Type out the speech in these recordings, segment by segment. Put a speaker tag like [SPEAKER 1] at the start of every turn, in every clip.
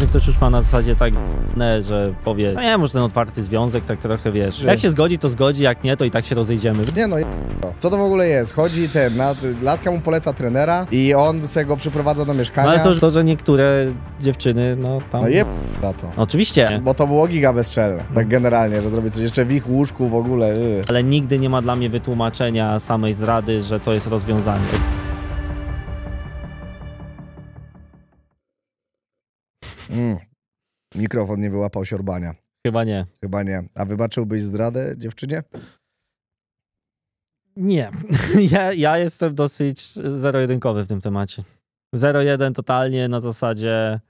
[SPEAKER 1] No ktoś już ma na zasadzie tak, że powie, no nie, może ten otwarty związek, tak trochę wiesz. Jak się zgodzi, to zgodzi, jak nie, to i tak się rozejdziemy. Nie no,
[SPEAKER 2] co to w ogóle jest? Chodzi ten, na, laska mu poleca trenera i on sobie go przyprowadza do mieszkania. No, ale to, to, że niektóre dziewczyny, no tam... No je na to. No oczywiście. Bo to było giga bezczelne, tak no. generalnie, że zrobić coś jeszcze w ich łóżku w ogóle. Yy.
[SPEAKER 1] Ale nigdy nie ma dla mnie wytłumaczenia samej zrady, że to jest rozwiązanie.
[SPEAKER 2] Mm. Mikrofon nie wyłapał siorbania. Chyba nie. Chyba nie. A wybaczyłbyś zdradę dziewczynie?
[SPEAKER 1] Nie. Ja, ja jestem dosyć zero-jedynkowy w tym temacie. Zero-jeden totalnie na zasadzie,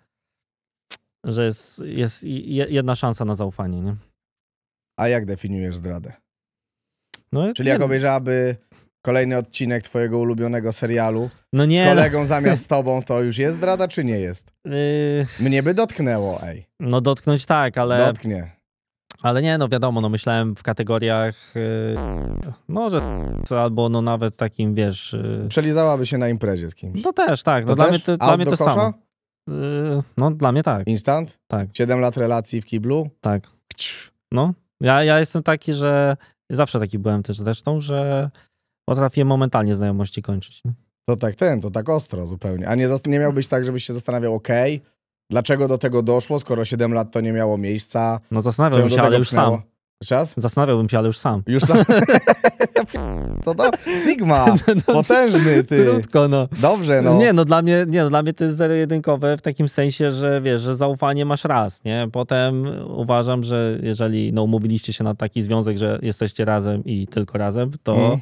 [SPEAKER 1] że jest, jest jedna szansa na zaufanie, nie?
[SPEAKER 2] A jak definiujesz zdradę? No, Czyli jak obejrzałaby Kolejny odcinek twojego ulubionego serialu.
[SPEAKER 1] No nie. Z no. kolegą
[SPEAKER 2] no. zamiast tobą to już jest zdrada, czy nie jest? Yy... Mnie by dotknęło, ej.
[SPEAKER 1] No dotknąć tak, ale... Dotknie. Ale nie, no wiadomo, no myślałem w kategoriach yy, może albo no nawet takim, wiesz... Yy...
[SPEAKER 2] Przelizałaby się na imprezie z kimś. No też, tak. No to dla, też? Mnie, to, dla mnie to kosza? samo. Yy, no dla mnie tak. Instant? Tak. Siedem lat relacji w kiblu? Tak. No.
[SPEAKER 1] Ja, ja jestem taki, że zawsze taki byłem też zresztą, że potrafię momentalnie znajomości kończyć.
[SPEAKER 2] To tak ten, to tak ostro zupełnie. A nie, nie miał być tak, żebyś się zastanawiał, OK, dlaczego do tego doszło, skoro 7 lat to nie miało miejsca. No zastanawiam się, ale już sam.
[SPEAKER 1] Zastanawiałbym się, ale już sam. Już sam.
[SPEAKER 2] to no, Sigma, no, no, potężny ty. Krótko,
[SPEAKER 1] no. Dobrze, no. Nie, no dla mnie, nie, no, dla mnie to jest zero-jedynkowe w takim sensie, że wiesz, że zaufanie masz raz, nie? Potem uważam, że jeżeli no, umówiliście się na taki związek, że jesteście razem i tylko razem, to... Mm.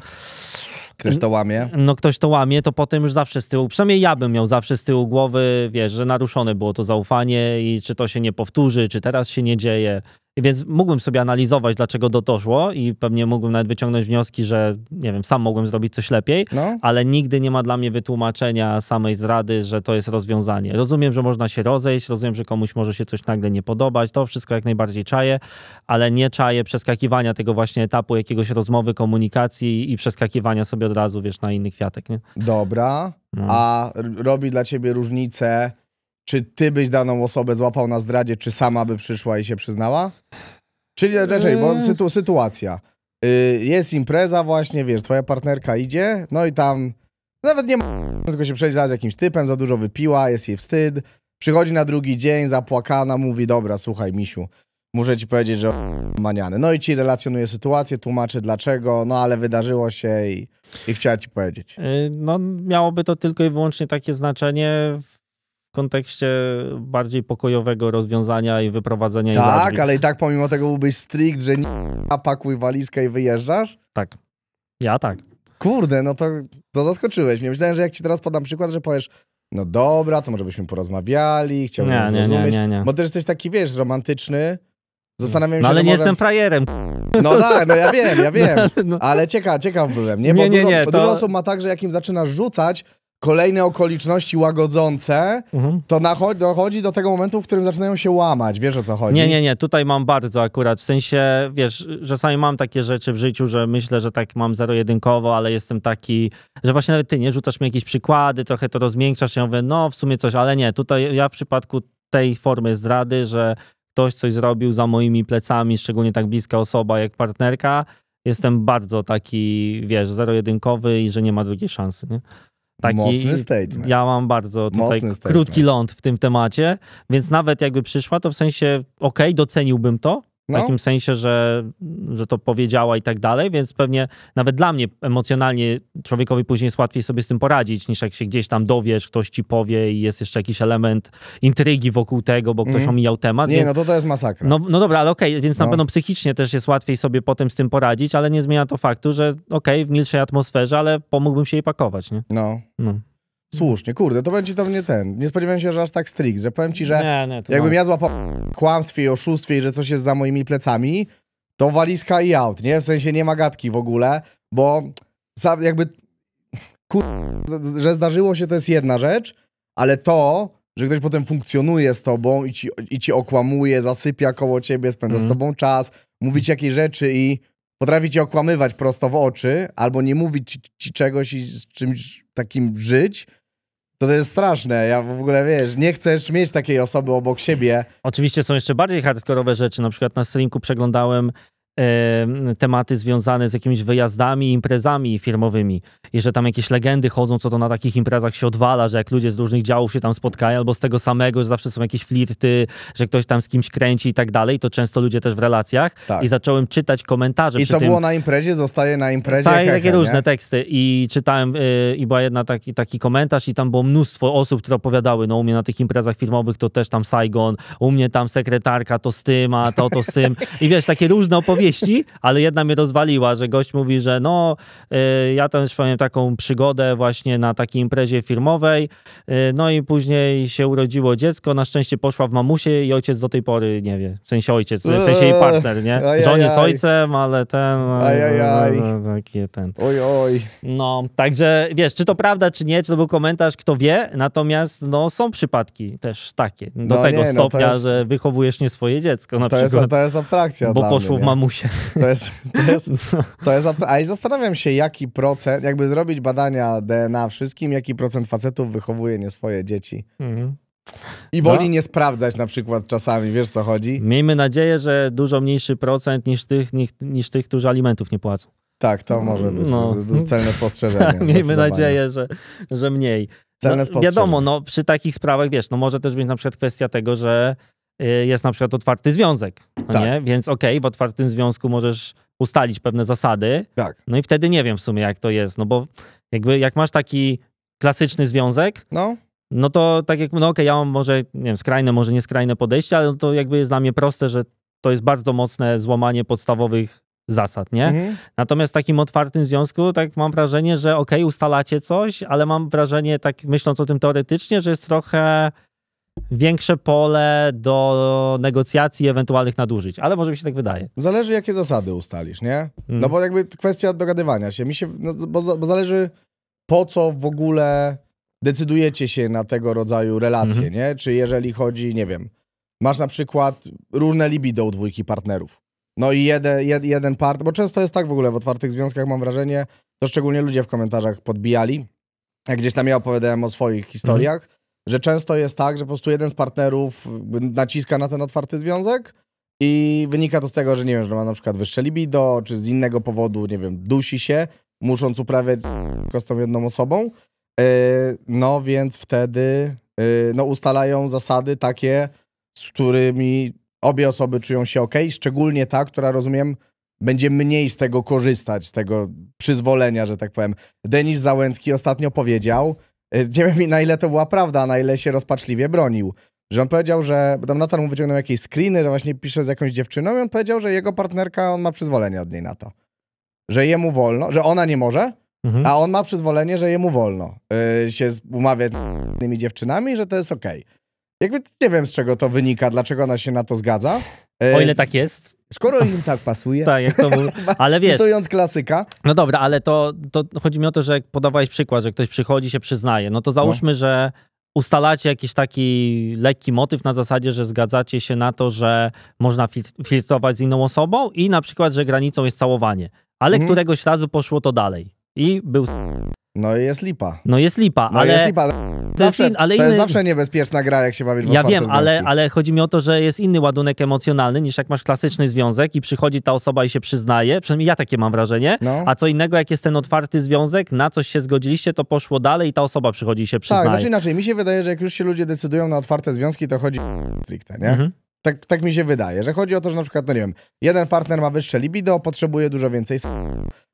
[SPEAKER 1] Ktoś to łamie? No ktoś to łamie, to potem już zawsze z tyłu, przynajmniej ja bym miał zawsze z tyłu głowy, wiesz, że naruszone było to zaufanie i czy to się nie powtórzy, czy teraz się nie dzieje. Więc mógłbym sobie analizować, dlaczego do doszło i pewnie mógłbym nawet wyciągnąć wnioski, że nie wiem, sam mogłem zrobić coś lepiej, no. ale nigdy nie ma dla mnie wytłumaczenia samej zrady, że to jest rozwiązanie. Rozumiem, że można się rozejść, rozumiem, że komuś może się coś nagle nie podobać, to wszystko jak najbardziej czaję, ale nie czaję przeskakiwania tego właśnie etapu jakiegoś rozmowy, komunikacji i przeskakiwania sobie od razu, wiesz, na inny kwiatek, nie?
[SPEAKER 2] Dobra, no. a robi dla ciebie różnicę czy ty byś daną osobę złapał na zdradzie, czy sama by przyszła i się przyznała? Czyli znaczy, raczej, bo yy. sytu, sytuacja. Yy, jest impreza właśnie, wiesz, twoja partnerka idzie, no i tam nawet nie ma, tylko się przejdzie z jakimś typem, za dużo wypiła, jest jej wstyd. Przychodzi na drugi dzień, zapłakana, mówi, dobra, słuchaj, misiu, muszę ci powiedzieć, że maniany. No i ci relacjonuje sytuację, tłumaczy dlaczego, no ale wydarzyło się i, i chciała ci powiedzieć.
[SPEAKER 1] Yy, no, miałoby to tylko i wyłącznie takie znaczenie w kontekście bardziej pokojowego rozwiązania i wyprowadzenia Tak, ale i
[SPEAKER 2] tak pomimo tego byłbyś strict, że nie pakuj walizkę i wyjeżdżasz? Tak. Ja tak. Kurde, no to, to zaskoczyłeś mnie. Myślałem, że jak ci teraz podam przykład, że powiesz, no dobra, to może byśmy porozmawiali, chciałbym nie, zrozumieć. Nie, nie, nie. Bo ty jesteś taki, wiesz, romantyczny. Zastanawiam no się, no, ale nie może... jestem frajerem. No tak, no ja wiem, ja wiem. No, no. Ale ciekaw, ciekaw byłem, nie? Bo nie, nie, dużo, nie, to... dużo osób ma tak, że jak im zaczyna rzucać, kolejne okoliczności łagodzące, mhm. to dochodzi do tego momentu, w którym zaczynają się łamać. Wiesz o co chodzi? Nie, nie,
[SPEAKER 1] nie. Tutaj mam bardzo akurat. W sensie, wiesz, czasami mam takie rzeczy w życiu, że myślę, że tak mam zero-jedynkowo, ale jestem taki, że właśnie nawet ty nie rzucasz mi jakieś przykłady, trochę to rozmiękczasz. Ja mówię, no w sumie coś, ale nie. Tutaj ja w przypadku tej formy zdrady, że ktoś coś zrobił za moimi plecami, szczególnie tak bliska osoba jak partnerka, jestem bardzo taki, wiesz, zero-jedynkowy i że nie ma drugiej szansy, nie? Taki, Mocny statement. Ja mam bardzo tutaj krótki ląd w tym temacie, więc nawet jakby przyszła, to w sensie, okej, okay, doceniłbym to, w no. takim sensie, że, że to powiedziała i tak dalej, więc pewnie nawet dla mnie emocjonalnie człowiekowi później jest łatwiej sobie z tym poradzić, niż jak się gdzieś tam dowiesz, ktoś ci powie i jest jeszcze jakiś element intrygi wokół tego, bo ktoś mm. omijał temat. Nie, więc... no to to jest masakra. No, no dobra, ale okej, okay, więc no. na pewno psychicznie też jest łatwiej sobie potem z tym poradzić, ale nie zmienia to faktu, że okej, okay, w milszej atmosferze, ale pomógłbym się jej pakować, nie? No.
[SPEAKER 2] no. Słusznie, kurde, to będzie to mnie ten. Nie spodziewałem się, że aż tak strict, że powiem ci, że nie, nie, jakbym mam... No. ja złapał kłamstwie i oszustwie i że coś jest za moimi plecami, to walizka i out, nie? W sensie nie ma gadki w ogóle, bo jakby kurde, że zdarzyło się to jest jedna rzecz, ale to, że ktoś potem funkcjonuje z tobą i ci, i ci okłamuje, zasypia koło ciebie, spędza mm. z mhm. tobą czas, mówi ci jakieś rzeczy i potrafi ci okłamywać prosto w oczy, albo nie mówić ci, ci czegoś i z czymś takim żyć, to, to jest straszne, ja w ogóle wiesz, nie chcesz mieć takiej osoby obok siebie.
[SPEAKER 1] Oczywiście są jeszcze bardziej hardkorowe rzeczy, na przykład na streamku przeglądałem tematy związane z jakimiś wyjazdami, imprezami firmowymi i że tam jakieś legendy chodzą, co to na takich imprezach się odwala, że jak ludzie z różnych działów się tam spotkają albo z tego samego, że zawsze są jakieś flirty, że ktoś tam z kimś kręci i tak dalej, to często ludzie też w relacjach tak. i zacząłem czytać komentarze. I co tym... było
[SPEAKER 2] na imprezie, zostaje na imprezie. Tak, takie różne
[SPEAKER 1] teksty i czytałem yy, i była jedna taki, taki komentarz i tam było mnóstwo osób, które opowiadały, no u mnie na tych imprezach filmowych to też tam Saigon, u mnie tam sekretarka to z tym, a to to z tym i wiesz, takie różne opowieści opowieści, ale jedna mnie rozwaliła, że gość mówi, że no, y, ja też miałem taką przygodę właśnie na takiej imprezie firmowej, y, no i później się urodziło dziecko, na szczęście poszła w mamusie i ojciec do tej pory nie wie, w sensie ojciec, w sensie jej partner, nie? Że on jest ojcem, ale ten... No, no, no, Ajajaj. Takie ten. Oj, oj. No, także wiesz, czy to prawda, czy nie, czy to był komentarz, kto wie, natomiast no są przypadki też takie, do no, tego nie, stopnia, no, jest... że wychowujesz nie swoje dziecko na to przykład. Jest, to jest abstrakcja Bo poszło w mamusie się.
[SPEAKER 2] To jest, to jest, to jest A i zastanawiam się, jaki procent, jakby zrobić badania DNA wszystkim, jaki procent facetów wychowuje nie swoje dzieci. Mhm. I woli no. nie sprawdzać na przykład czasami, wiesz co chodzi?
[SPEAKER 1] Miejmy nadzieję, że dużo mniejszy procent niż tych, niż, niż tych którzy alimentów nie płacą. Tak, to może być no. celne spostrzeżenie. Tak, miejmy nadzieję, że, że mniej. Celne no, wiadomo, no, przy takich sprawach, wiesz, no może też być na przykład kwestia tego, że Y, jest na przykład otwarty związek, no tak. nie? Więc okej, okay, w otwartym związku możesz ustalić pewne zasady. Tak. No i wtedy nie wiem w sumie, jak to jest, no bo jakby jak masz taki klasyczny związek, no. No to tak jak, no okej, okay, ja mam może, nie wiem, skrajne, może nieskrajne podejście, ale no to jakby jest dla mnie proste, że to jest bardzo mocne złamanie podstawowych zasad, nie? Mhm. Natomiast w takim otwartym związku, tak mam wrażenie, że okej, okay, ustalacie coś, ale mam wrażenie, tak myśląc o tym teoretycznie, że jest trochę większe pole do negocjacji ewentualnych nadużyć, ale może mi się tak wydaje. Zależy, jakie zasady ustalisz, nie?
[SPEAKER 2] Mm. No bo jakby kwestia dogadywania się, mi się, no, bo, bo zależy po co w ogóle decydujecie się na tego rodzaju relacje, mm -hmm. nie? Czy jeżeli chodzi, nie wiem, masz na przykład różne libido u dwójki partnerów, no i jeden, jed, jeden part, bo często jest tak w ogóle w otwartych związkach, mam wrażenie, to szczególnie ludzie w komentarzach podbijali, jak gdzieś tam ja opowiadałem o swoich historiach, mm -hmm że często jest tak, że po prostu jeden z partnerów naciska na ten otwarty związek i wynika to z tego, że nie wiem, że ma na przykład wyższe libido, czy z innego powodu, nie wiem, dusi się, musząc uprawiać tylko z tą jedną osobą. Yy, no więc wtedy yy, no, ustalają zasady takie, z którymi obie osoby czują się ok, szczególnie ta, która rozumiem, będzie mniej z tego korzystać, z tego przyzwolenia, że tak powiem. Denis Załęcki ostatnio powiedział, E, nie wiem na ile to była prawda, na ile się rozpaczliwie bronił. Że on powiedział, że tam Natan mu wyciągnął jakieś screeny, właśnie pisze z jakąś dziewczyną i on powiedział, że jego partnerka, on ma przyzwolenie od niej na to. Że jemu wolno, że ona nie może, mhm. a on ma przyzwolenie, że jemu wolno yy, się umawiać z innymi dziewczynami, że to jest okej. Okay. Jakby nie wiem, z czego to wynika, dlaczego ona się na to zgadza. O e, ile tak jest. Skoro im tak pasuje. tak, jak to mówię. Ale wiesz. Cytując klasyka.
[SPEAKER 1] No dobra, ale to, to chodzi mi o to, że jak podawałeś przykład, że ktoś przychodzi się przyznaje, no to załóżmy, no. że ustalacie jakiś taki lekki motyw na zasadzie, że zgadzacie się na to, że można filtrować z inną osobą i na przykład, że granicą jest całowanie. Ale mhm. któregoś razu poszło to dalej.
[SPEAKER 2] I był no jest lipa.
[SPEAKER 1] No jest lipa, no ale... Jest lipa, ale...
[SPEAKER 2] zawsze, jest in, ale to inny... jest zawsze niebezpieczna gra, jak się bawić w Ja wiem, ale,
[SPEAKER 1] ale chodzi mi o to, że jest inny ładunek emocjonalny niż jak masz klasyczny związek i przychodzi ta osoba i się przyznaje, przynajmniej ja takie mam wrażenie, no. a co innego jak jest ten otwarty związek, na coś się zgodziliście, to poszło dalej i ta osoba przychodzi i się tak, przyznaje. Tak, znaczy
[SPEAKER 2] inaczej, mi się wydaje, że jak już się ludzie decydują na otwarte związki, to chodzi stricte, nie? Mhm. Tak, tak mi się wydaje, że chodzi o to, że na przykład, no nie wiem, jeden partner ma wyższe libido, potrzebuje dużo więcej s...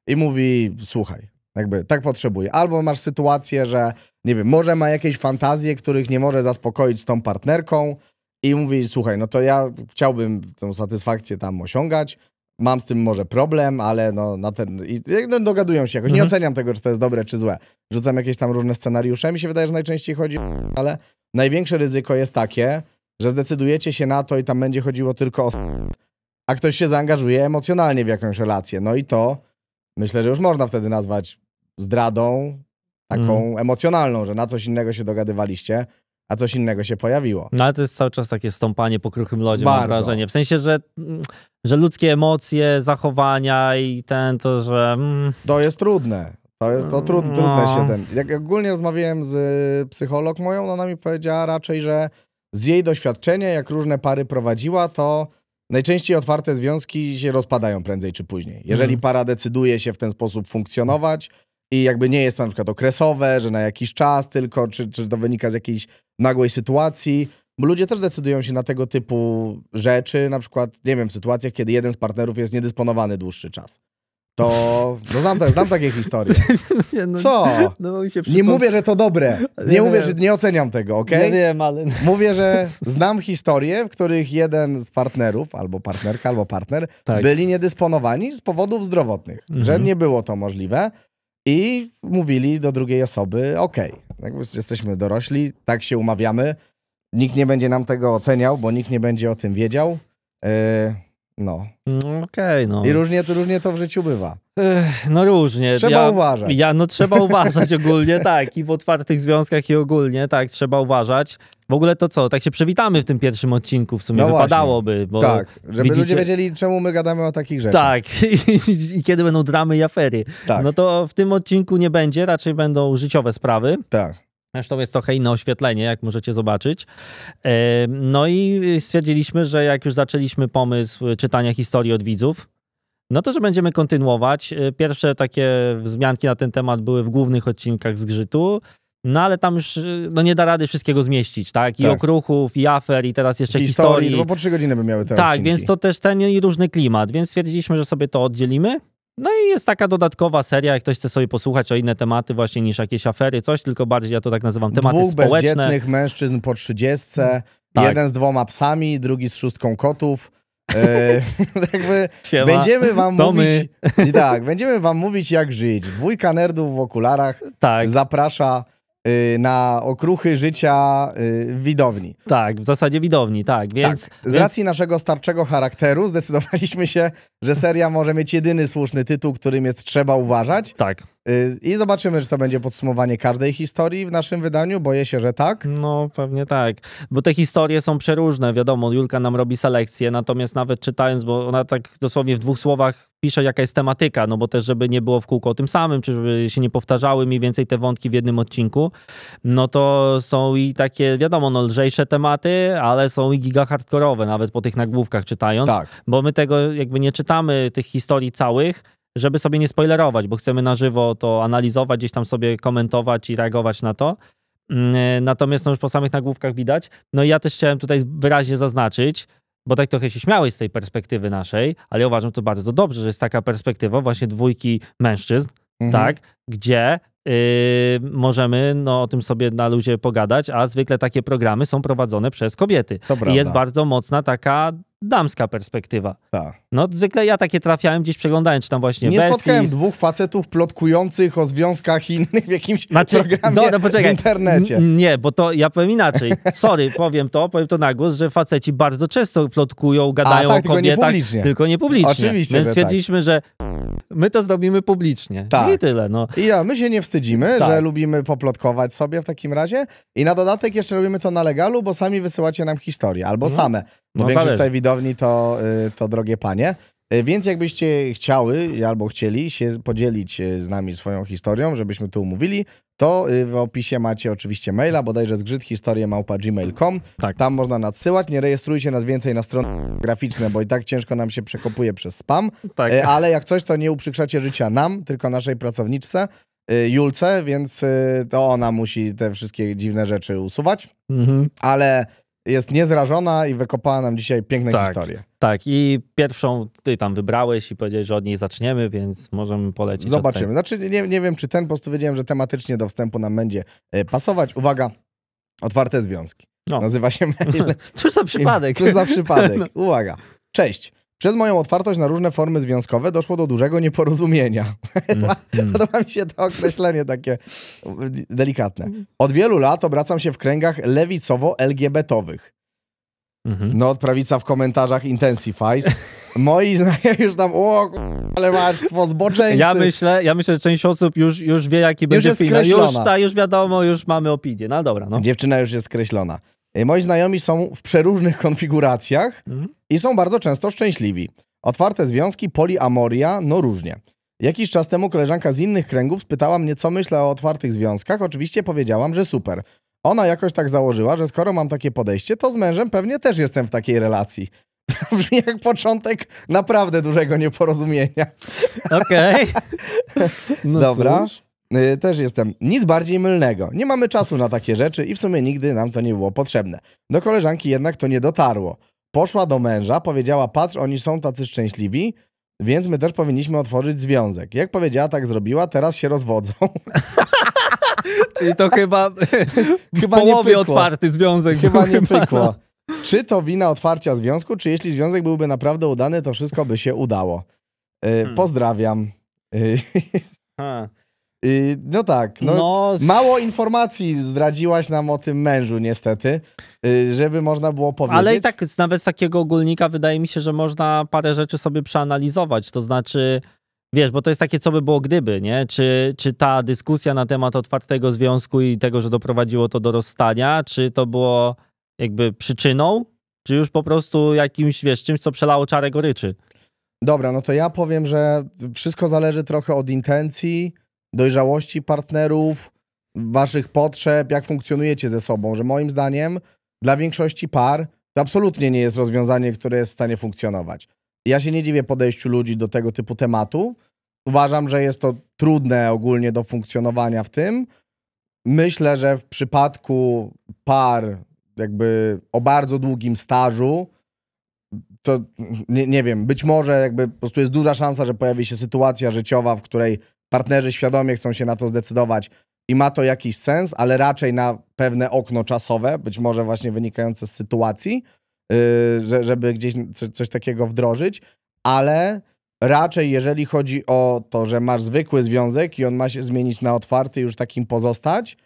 [SPEAKER 2] i mówi, słuchaj, jakby tak potrzebuje. Albo masz sytuację, że nie wiem, może ma jakieś fantazje, których nie może zaspokoić z tą partnerką i mówi, słuchaj, no to ja chciałbym tą satysfakcję tam osiągać, mam z tym może problem, ale no na ten... I, no, dogadują się jakoś. Nie mhm. oceniam tego, czy to jest dobre, czy złe. Rzucam jakieś tam różne scenariusze. Mi się wydaje, że najczęściej chodzi ale największe ryzyko jest takie, że zdecydujecie się na to i tam będzie chodziło tylko o a ktoś się zaangażuje emocjonalnie w jakąś relację. No i to myślę, że już można wtedy nazwać zdradą taką mm. emocjonalną, że na coś innego się dogadywaliście, a coś innego się pojawiło.
[SPEAKER 1] No ale to jest cały czas takie stąpanie po kruchym lodzie, Bardzo. mam wrażenie. W sensie, że, mm, że ludzkie emocje, zachowania
[SPEAKER 2] i ten, to, że... Mm. To jest trudne. To jest to trud, mm, no. trudne się ten. Jak ogólnie rozmawiałem z y, psycholog moją, ona mi powiedziała raczej, że z jej doświadczenia, jak różne pary prowadziła, to najczęściej otwarte związki się rozpadają prędzej czy później. Jeżeli mhm. para decyduje się w ten sposób funkcjonować, i jakby nie jest to na przykład okresowe, że na jakiś czas tylko, czy, czy to wynika z jakiejś nagłej sytuacji, bo ludzie też decydują się na tego typu rzeczy, na przykład, nie wiem, w sytuacjach, kiedy jeden z partnerów jest niedysponowany dłuższy czas. To no znam, znam takie historie. No, Co? No nie mówię, że to dobre. Nie mówię, że nie oceniam tego, ok? Nie wiem, ale. Mówię, że znam historie, w których jeden z partnerów, albo partnerka, albo partner, tak. byli niedysponowani z powodów zdrowotnych, że mhm. nie było to możliwe i mówili do drugiej osoby, "Okej, jesteśmy dorośli, tak się umawiamy, nikt nie będzie nam tego oceniał, bo nikt nie będzie o tym wiedział. Yy, no. Mm, okej, okay, no. I różnie, to, różnie to w życiu bywa.
[SPEAKER 1] no różnie. Trzeba ja, uważać. Ja, no trzeba uważać ogólnie, tak. I w otwartych związkach i ogólnie, tak, trzeba uważać. W ogóle to co, tak się przywitamy w tym pierwszym odcinku w sumie, no wypadałoby. Bo tak, żeby widzicie... ludzie
[SPEAKER 2] wiedzieli, czemu my gadamy o takich rzeczach.
[SPEAKER 1] Tak, i, i, i kiedy będą dramy i afery. Tak. No to w tym odcinku nie będzie, raczej będą życiowe sprawy. Tak. Zresztą jest trochę inne oświetlenie, jak możecie zobaczyć. E, no i stwierdziliśmy, że jak już zaczęliśmy pomysł czytania historii od widzów, no to, że będziemy kontynuować. E, pierwsze takie wzmianki na ten temat były w głównych odcinkach Zgrzytu, no ale tam już e, no, nie da rady wszystkiego zmieścić, tak? I tak. okruchów, i afer, i teraz jeszcze historii. historii. No bo po trzy
[SPEAKER 2] godziny by miały te Tak, odcinki. więc to
[SPEAKER 1] też ten i różny klimat, więc stwierdziliśmy, że sobie to oddzielimy. No i jest taka dodatkowa seria, jak ktoś chce sobie posłuchać o inne tematy właśnie niż jakieś afery, coś, tylko bardziej ja to tak nazywam tematy Dwóch społeczne. Dwóch bezdzietnych
[SPEAKER 2] mężczyzn po trzydziestce, tak. jeden z dwoma psami, drugi z szóstką kotów. E, jakby będziemy wam to mówić. My. tak, będziemy wam mówić, jak żyć. Dwójka nerdów w okularach tak. zaprasza Y, na okruchy życia y, widowni. Tak, w zasadzie widowni, tak. tak więc, tak. Z racji naszego starczego charakteru zdecydowaliśmy się, że seria może mieć jedyny słuszny tytuł, którym jest Trzeba Uważać. Tak. Y, I zobaczymy, czy to będzie podsumowanie każdej historii w naszym wydaniu. Boję się, że tak. No, pewnie
[SPEAKER 1] tak. Bo te historie są przeróżne. Wiadomo, Julka nam robi selekcję, natomiast nawet czytając, bo ona tak dosłownie w dwóch słowach pisze, jaka jest tematyka, no bo też, żeby nie było w kółko o tym samym, czy żeby się nie powtarzały mniej więcej te wątki w jednym odcinku, no to są i takie, wiadomo, no lżejsze tematy, ale są i giga hardkorowe, nawet po tych nagłówkach czytając, tak. bo my tego jakby nie czytamy, tych historii całych, żeby sobie nie spoilerować, bo chcemy na żywo to analizować, gdzieś tam sobie komentować i reagować na to. Mm, natomiast no już po samych nagłówkach widać. No i ja też chciałem tutaj wyraźnie zaznaczyć, bo tak trochę się śmiałeś z tej perspektywy naszej, ale ja uważam to bardzo dobrze, że jest taka perspektywa właśnie dwójki mężczyzn, mhm. tak, gdzie yy, możemy no, o tym sobie na luzie pogadać, a zwykle takie programy są prowadzone przez kobiety. I jest bardzo mocna taka damska perspektywa. Tak. No zwykle ja takie trafiałem gdzieś przeglądając, czy tam właśnie Nie spotkałem
[SPEAKER 2] dwóch facetów plotkujących o związkach innych w jakimś znaczy, programie no, no, poczekaj. w internecie. N
[SPEAKER 1] nie, bo to ja powiem inaczej. Sorry, powiem to, powiem to na głos, że faceci bardzo często plotkują, gadają A, tak, o kobietach, tylko nie, tylko nie publicznie. Oczywiście, Więc że stwierdziliśmy,
[SPEAKER 2] tak. że my to zrobimy publicznie. Tak. I tyle, no. I ja, my się nie wstydzimy, tak. że lubimy poplotkować sobie w takim razie i na dodatek jeszcze robimy to na legalu, bo sami wysyłacie nam historię, albo mhm. same no Większość tej widowni to, y, to drogie panie. Y, więc jakbyście chciały albo chcieli się podzielić y, z nami swoją historią, żebyśmy tu umówili, to w opisie macie oczywiście maila, bodajże zgrzyt Tak. Tam można nadsyłać. Nie rejestrujcie nas więcej na strony graficzne, bo i tak ciężko nam się przekopuje przez spam. Tak. Ale jak coś, to nie uprzykrzacie życia nam, tylko naszej pracowniczce. Julce, więc to ona musi te wszystkie dziwne rzeczy usuwać. Mhm. Ale jest niezrażona i wykopała nam dzisiaj piękne tak, historie.
[SPEAKER 1] Tak, i pierwszą ty tam wybrałeś i powiedziałeś, że od niej zaczniemy,
[SPEAKER 2] więc możemy polecić. Zobaczymy. Znaczy nie, nie wiem, czy ten, po prostu wiedziałem, że tematycznie do wstępu nam będzie e, pasować. Uwaga, otwarte związki. No. Nazywa się Cóż za przypadek. Cóż za przypadek. No. Uwaga. Cześć. Przez moją otwartość na różne formy związkowe doszło do dużego nieporozumienia. Mm. Podoba mi się to określenie takie delikatne. Od wielu lat obracam się w kręgach lewicowo-LGBT-owych. od mhm. No, prawica w komentarzach intensifies. Moi znają już tam, o ale
[SPEAKER 1] maństwo, zboczeńcy. Ja myślę,
[SPEAKER 2] ja myślę, że część osób już, już wie, jaki już będzie jest Skreślona. Już ta, już wiadomo, już mamy opinię. No dobra, no. Dziewczyna już jest skreślona. Y, moi znajomi są w przeróżnych konfiguracjach mhm. i są bardzo często szczęśliwi. Otwarte związki, poliamoria, no różnie. Jakiś czas temu koleżanka z innych kręgów spytała mnie, co myślę o otwartych związkach. Oczywiście powiedziałam, że super. Ona jakoś tak założyła, że skoro mam takie podejście, to z mężem pewnie też jestem w takiej relacji. To brzmi jak początek naprawdę dużego nieporozumienia. Okej. Okay. No Dobra. Cóż. Y, też jestem. Nic bardziej mylnego. Nie mamy czasu na takie rzeczy i w sumie nigdy nam to nie było potrzebne. Do koleżanki jednak to nie dotarło. Poszła do męża, powiedziała: Patrz, oni są tacy szczęśliwi, więc my też powinniśmy otworzyć związek. Jak powiedziała, tak zrobiła, teraz się rozwodzą. Czyli to chyba, chyba w połowie otwarty
[SPEAKER 1] związek. Chyba nie pykło.
[SPEAKER 2] Czy to wina otwarcia związku, czy jeśli związek byłby naprawdę udany, to wszystko by się udało. Yy, hmm. Pozdrawiam. Yy. Y, no tak. No, no, Mało informacji zdradziłaś nam o tym mężu, niestety, y, żeby można było powiedzieć. Ale i tak
[SPEAKER 1] nawet z takiego ogólnika wydaje mi się, że można parę rzeczy sobie przeanalizować. To znaczy, wiesz, bo to jest takie, co by było gdyby, nie? Czy, czy ta dyskusja na temat otwartego związku i tego, że doprowadziło to do rozstania, czy to było jakby przyczyną, czy już po prostu jakimś, wiesz, czymś, co przelało czarę goryczy?
[SPEAKER 2] Dobra, no to ja powiem, że wszystko zależy trochę od intencji dojrzałości partnerów, waszych potrzeb, jak funkcjonujecie ze sobą, że moim zdaniem dla większości par to absolutnie nie jest rozwiązanie, które jest w stanie funkcjonować. Ja się nie dziwię podejściu ludzi do tego typu tematu. Uważam, że jest to trudne ogólnie do funkcjonowania w tym. Myślę, że w przypadku par jakby o bardzo długim stażu, to nie, nie wiem, być może jakby po prostu jest duża szansa, że pojawi się sytuacja życiowa, w której partnerzy świadomie chcą się na to zdecydować i ma to jakiś sens, ale raczej na pewne okno czasowe, być może właśnie wynikające z sytuacji, yy, żeby gdzieś coś, coś takiego wdrożyć, ale raczej jeżeli chodzi o to, że masz zwykły związek i on ma się zmienić na otwarty, już takim pozostać,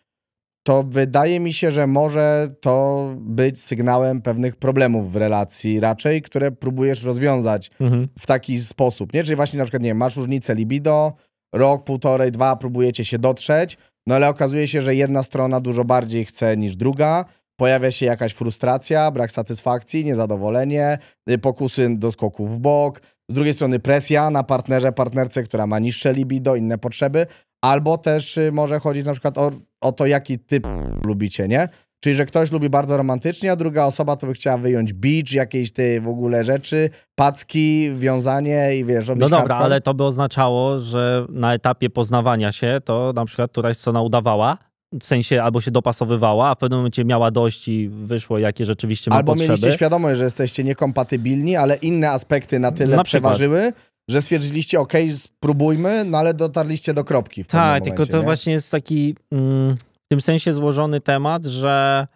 [SPEAKER 2] to wydaje mi się, że może to być sygnałem pewnych problemów w relacji raczej, które próbujesz rozwiązać mhm. w taki sposób, nie? Czyli właśnie na przykład, nie wiem, masz różnicę libido, rok, półtorej, dwa próbujecie się dotrzeć, no ale okazuje się, że jedna strona dużo bardziej chce niż druga. Pojawia się jakaś frustracja, brak satysfakcji, niezadowolenie, y, pokusy do skoku w bok, z drugiej strony presja na partnerze, partnerce, która ma niższe libido, inne potrzeby, albo też y, może chodzić na przykład o, o to, jaki typ lubicie, nie? Czyli, że ktoś lubi bardzo romantycznie, a druga osoba to by chciała wyjąć beach, jakieś ty w ogóle rzeczy, packi, wiązanie i wiesz, robić No dobra, hardcore. ale
[SPEAKER 1] to by oznaczało, że na etapie poznawania się to na przykład któraś strona udawała, w sensie albo się dopasowywała, a w pewnym momencie miała dość i wyszło, jakie rzeczywiście ma albo potrzeby. Albo mieliście
[SPEAKER 2] świadomość, że jesteście niekompatybilni, ale inne aspekty na tyle na przeważyły, przykład że stwierdziliście, ok, spróbujmy, no ale dotarliście do kropki. tak, tylko to nie? właśnie jest taki. Mm, w tym
[SPEAKER 1] sensie złożony temat, że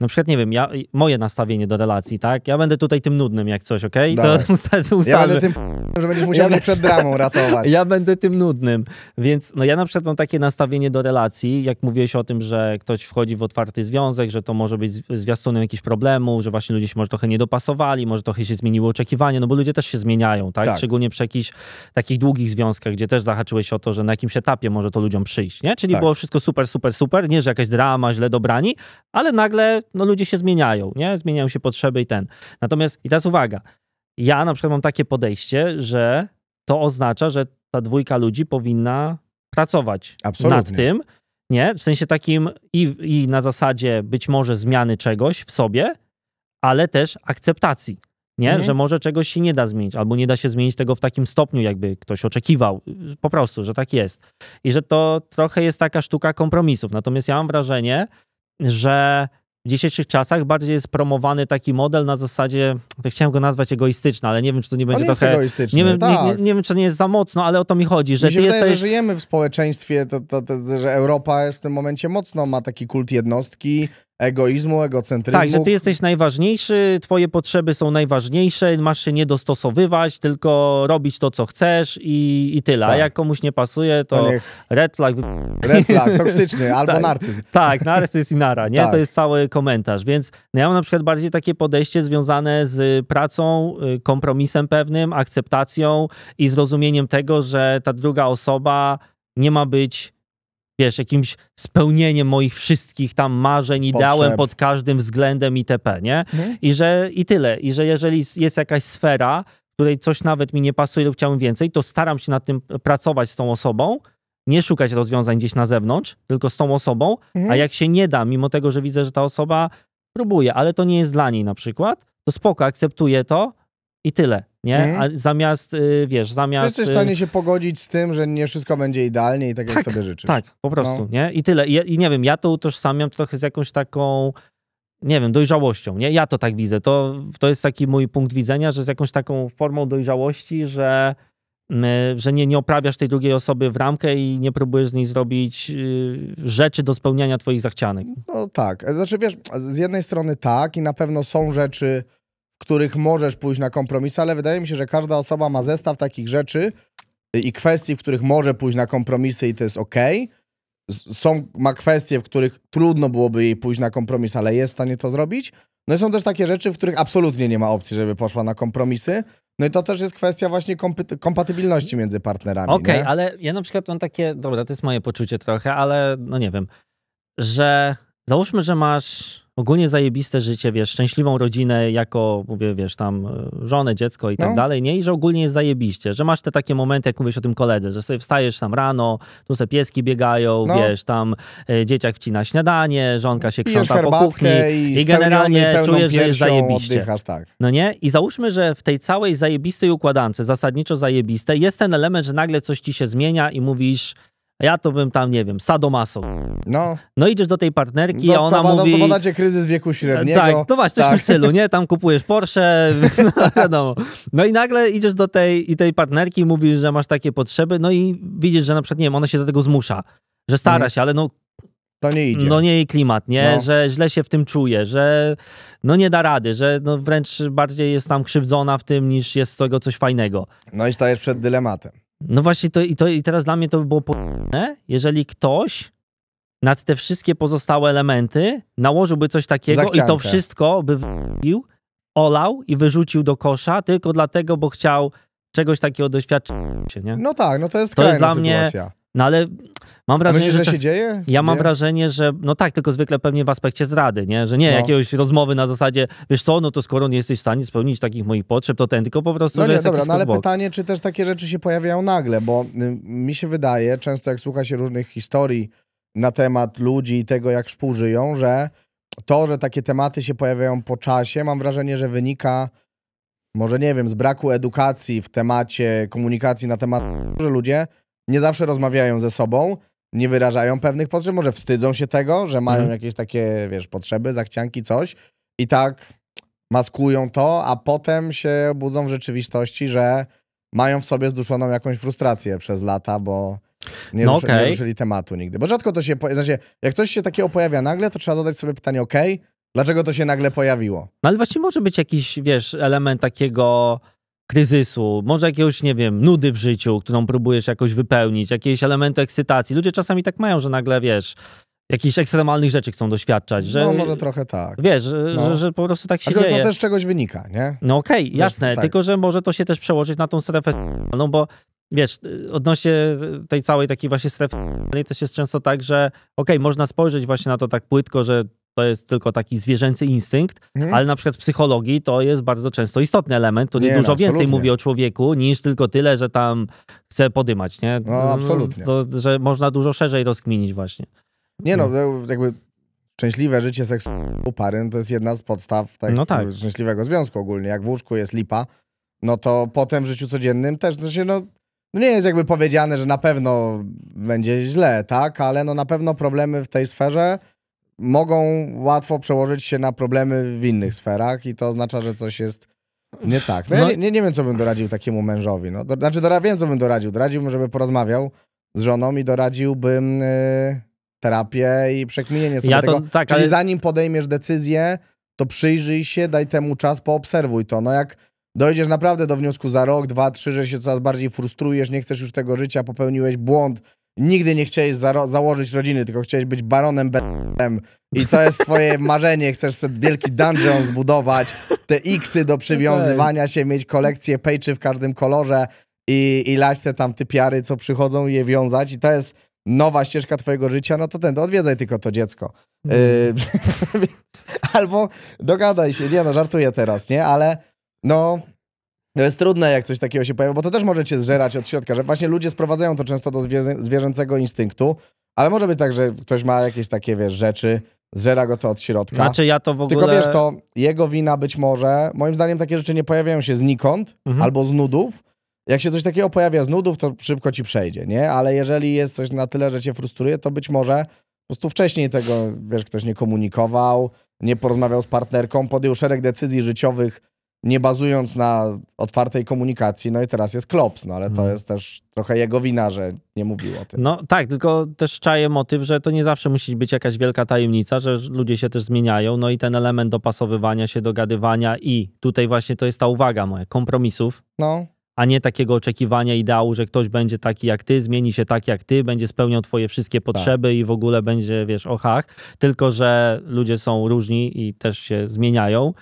[SPEAKER 1] na przykład, nie wiem, ja, moje nastawienie do relacji, tak? Ja będę tutaj tym nudnym jak coś, okej? Okay? To ustalmy. Ja będę tym, że będziesz musiał ja mnie przed dramą ratować. Ja będę tym nudnym. Więc no ja na przykład mam takie nastawienie do relacji, jak mówiłeś o tym, że ktoś wchodzi w otwarty związek, że to może być zwiastunem jakichś problemów, że właśnie ludzie się może trochę nie dopasowali, może trochę się zmieniło oczekiwanie, no bo ludzie też się zmieniają, tak? tak. Szczególnie przy jakichś takich długich związkach, gdzie też zahaczyłeś o to, że na jakimś etapie może to ludziom przyjść, nie? Czyli tak. było wszystko super, super, super, nie, że jakaś drama, źle dobrani, ale nagle no, ludzie się zmieniają, nie? Zmieniają się potrzeby i ten. Natomiast, i teraz uwaga, ja na przykład mam takie podejście, że to oznacza, że ta dwójka ludzi powinna pracować Absolutnie. nad tym, nie? W sensie takim i, i na zasadzie być może zmiany czegoś w sobie, ale też akceptacji. Nie? Mhm. Że może czegoś się nie da zmienić, albo nie da się zmienić tego w takim stopniu, jakby ktoś oczekiwał. Po prostu, że tak jest. I że to trochę jest taka sztuka kompromisów. Natomiast ja mam wrażenie, że w dzisiejszych czasach bardziej jest promowany taki model na zasadzie, tak chciałem go nazwać egoistyczny, ale nie wiem, czy to nie będzie On trochę... nie wiem, tak. nie, nie, nie, wiem, czy nie jest za mocno, ale o to mi chodzi, że mi ty wydaje, jesteś... że
[SPEAKER 2] żyjemy w społeczeństwie, to, to, to, że Europa jest w tym momencie mocno, ma taki kult jednostki, egoizmu, egocentryzmu. Tak, że ty
[SPEAKER 1] jesteś najważniejszy, twoje potrzeby są najważniejsze, masz się nie dostosowywać, tylko robić to, co chcesz i, i tyle. Tak. A jak komuś nie pasuje, to, niech... red flag. Red flag, toksyczny, albo tak, narcyzm. Tak, narcyzm i nara, nie? Tak. To jest cały komentarz. Więc no ja mam na przykład bardziej takie podejście związane z pracą, y, kompromisem pewnym, akceptacją i zrozumieniem tego, że ta druga osoba nie ma być wiesz, jakimś spełnieniem moich wszystkich tam marzeń, ideałem pod każdym względem itp., nie? Mhm. I że i tyle. I że jeżeli jest jakaś sfera, której coś nawet mi nie pasuje lub chciałbym więcej, to staram się nad tym pracować z tą osobą, nie szukać rozwiązań gdzieś na zewnątrz, tylko z tą osobą, mhm. a jak się nie da, mimo tego, że widzę, że ta osoba próbuje, ale to nie jest dla niej na przykład, to spoko, akceptuję to i tyle nie? Mm. A zamiast, y, wiesz, zamiast... Jesteś w y, stanie się
[SPEAKER 2] pogodzić z tym, że nie wszystko będzie idealnie i tak, tak jak sobie życzysz. Tak, po prostu, no. nie?
[SPEAKER 1] I tyle. I, I nie wiem, ja to utożsamiam trochę z jakąś taką nie wiem, dojrzałością, nie? Ja to tak widzę. To, to jest taki mój punkt widzenia, że z jakąś taką formą dojrzałości, że, że nie, nie oprawiasz tej drugiej osoby w ramkę i nie próbujesz z niej zrobić y, rzeczy do spełniania twoich zachcianek.
[SPEAKER 2] No tak. Znaczy wiesz, z jednej strony tak i na pewno są rzeczy, których możesz pójść na kompromis, ale wydaje mi się, że każda osoba ma zestaw takich rzeczy i kwestii, w których może pójść na kompromisy i to jest ok. Są, ma kwestie, w których trudno byłoby jej pójść na kompromis, ale jest w stanie to zrobić. No i są też takie rzeczy, w których absolutnie nie ma opcji, żeby poszła na kompromisy. No i to też jest kwestia właśnie kompatybilności między partnerami. Okej, okay,
[SPEAKER 1] ale ja na przykład mam takie, dobra, to jest moje poczucie trochę, ale no nie wiem, że Załóżmy, że masz ogólnie zajebiste życie, wiesz, szczęśliwą rodzinę jako, mówię, wiesz, tam e, żonę, dziecko i tak no. dalej, nie? I że ogólnie jest zajebiście, że masz te takie momenty, jak mówisz o tym koledze, że sobie wstajesz tam rano, tu sobie pieski biegają, no. wiesz, tam y, dzieciak wcina śniadanie, żonka się krząta po kuchni i, i generalnie czujesz, że jest zajebiście. tak. No nie? I załóżmy, że w tej całej zajebistej układance, zasadniczo zajebiste, jest ten element, że nagle coś ci się zmienia i mówisz, ja to bym tam, nie wiem, sadomaso. No. No idziesz do tej partnerki, no, a ona to, mówi... No, podacie
[SPEAKER 2] kryzys wieku średniego. Tak, to no właśnie, tak. coś w stylu, nie?
[SPEAKER 1] Tam kupujesz Porsche, no wiadomo. No i nagle idziesz do tej, i tej partnerki, mówisz, że masz takie potrzeby, no i widzisz, że na przykład, nie wiem, ona się do tego zmusza, że stara mhm. się, ale no to nie idzie. No nie jej klimat, nie? No. Że źle się w tym czuje, że no nie da rady, że no wręcz bardziej jest tam krzywdzona w tym niż jest z tego coś fajnego. No i stajesz przed dylematem. No właśnie, to, i, to, i teraz dla mnie to by było podobne, jeżeli ktoś nad te wszystkie pozostałe elementy nałożyłby coś takiego Zachciankę. i to wszystko by wybił, olał i wyrzucił do kosza tylko dlatego, bo chciał czegoś takiego doświadczyć, nie? No
[SPEAKER 2] tak, no to jest to jest dla sytuacja. mnie
[SPEAKER 1] no ale mam wrażenie, myślisz, że, że, się czas... dzieje? Ja mam wrażenie, że no tak, tylko zwykle pewnie w aspekcie zdrady, nie? Że nie no. jakiegoś rozmowy na zasadzie, wiesz co, no to skoro nie jesteś w stanie spełnić takich moich potrzeb, to ten, tylko po prostu, no nie, jest dobra, no ale
[SPEAKER 2] pytanie, czy też takie rzeczy się pojawiają nagle, bo y, mi się wydaje, często jak słucha się różnych historii na temat ludzi i tego, jak współżyją, że to, że takie tematy się pojawiają po czasie, mam wrażenie, że wynika może nie wiem, z braku edukacji w temacie komunikacji na temat, że ludzie nie zawsze rozmawiają ze sobą, nie wyrażają pewnych potrzeb, może wstydzą się tego, że mają mhm. jakieś takie, wiesz, potrzeby, zachcianki, coś i tak maskują to, a potem się budzą w rzeczywistości, że mają w sobie zduszoną jakąś frustrację przez lata, bo
[SPEAKER 1] nie, no okay. nie ruszyli
[SPEAKER 2] tematu nigdy. Bo rzadko to się, znaczy, jak coś się takiego pojawia nagle, to trzeba zadać sobie pytanie, okej, okay, Dlaczego to się nagle pojawiło?
[SPEAKER 1] No ale właśnie może być jakiś, wiesz, element takiego kryzysu, może jakiegoś, nie wiem, nudy w życiu, którą próbujesz jakoś wypełnić, jakiegoś elementu ekscytacji. Ludzie czasami tak mają, że nagle, wiesz, jakichś ekstremalnych rzeczy chcą doświadczać. Że, no może trochę tak. Wiesz, że, no. że, że po prostu tak się Ale dzieje. to też
[SPEAKER 2] czegoś wynika, nie? No okej, okay, jasne, tak. tylko
[SPEAKER 1] że może to się też przełożyć na tą strefę no bo wiesz, odnośnie tej całej takiej właśnie strefy też jest często tak, że okej, okay, można spojrzeć właśnie na to tak płytko, że to jest tylko taki zwierzęcy instynkt, mhm. ale na przykład w psychologii to jest bardzo często istotny element, który nie, dużo no, więcej mówi o człowieku niż tylko tyle, że tam chce podymać, nie? No absolutnie. To, że można dużo szerzej rozkminić właśnie.
[SPEAKER 2] Nie no, mm. no jakby szczęśliwe życie seksualne u pary no to jest jedna z podstaw tak, no tak. szczęśliwego związku ogólnie. Jak w łóżku jest lipa, no to potem w życiu codziennym też, to się znaczy, no, no nie jest jakby powiedziane, że na pewno będzie źle, tak? Ale no na pewno problemy w tej sferze mogą łatwo przełożyć się na problemy w innych sferach i to oznacza, że coś jest nie tak. No, no. Ja nie, nie, wiem, co bym doradził takiemu mężowi. No, do, znaczy, wiem, co bym doradził. Doradziłbym, żeby porozmawiał z żoną i doradziłbym y, terapię i przekminienie sobie ja tego. To, tak, Czyli ale... zanim podejmiesz decyzję, to przyjrzyj się, daj temu czas, poobserwuj to. No jak dojdziesz naprawdę do wniosku za rok, dwa, trzy, że się coraz bardziej frustrujesz, nie chcesz już tego życia, popełniłeś błąd, nigdy nie chciałeś założyć rodziny, tylko chciałeś być baronem BM i to jest twoje marzenie, chcesz sobie wielki dungeon zbudować, te xy do przywiązywania się, mieć kolekcję pejczy w każdym kolorze i, i lać te tam typiary, co przychodzą i je wiązać i to jest nowa ścieżka twojego życia, no to ten, to odwiedzaj tylko to dziecko. Y, mm. Albo dogadaj się, nie no, żartuję teraz, nie, ale no to no jest trudne, jak coś takiego się pojawia, bo to też możecie cię zżerać od środka, że właśnie ludzie sprowadzają to często do zwierzę, zwierzęcego instynktu, ale może być tak, że ktoś ma jakieś takie, wiesz, rzeczy, zżera go to od środka. Znaczy ja to w ogóle... Tylko wiesz, to jego wina być może, moim zdaniem takie rzeczy nie pojawiają się znikąd mhm. albo z nudów. Jak się coś takiego pojawia z nudów, to szybko ci przejdzie, nie? Ale jeżeli jest coś na tyle, że cię frustruje, to być może po prostu wcześniej tego, wiesz, ktoś nie komunikował, nie porozmawiał z partnerką, podjął szereg decyzji życiowych, nie bazując na otwartej komunikacji, no i teraz jest Klops, no ale to mhm. jest też trochę jego wina, że nie mówił o tym.
[SPEAKER 1] No tak, tylko też czaję motyw, że to nie zawsze musi być jakaś wielka tajemnica, że ludzie się też zmieniają, no i ten element dopasowywania się, dogadywania i tutaj właśnie to jest ta uwaga moja, kompromisów. No. A nie takiego oczekiwania ideału, że ktoś będzie taki jak ty, zmieni się tak jak ty, będzie spełniał twoje wszystkie tak. potrzeby tak. i w ogóle będzie, wiesz, ochach. Tylko, że ludzie są różni i też się zmieniają.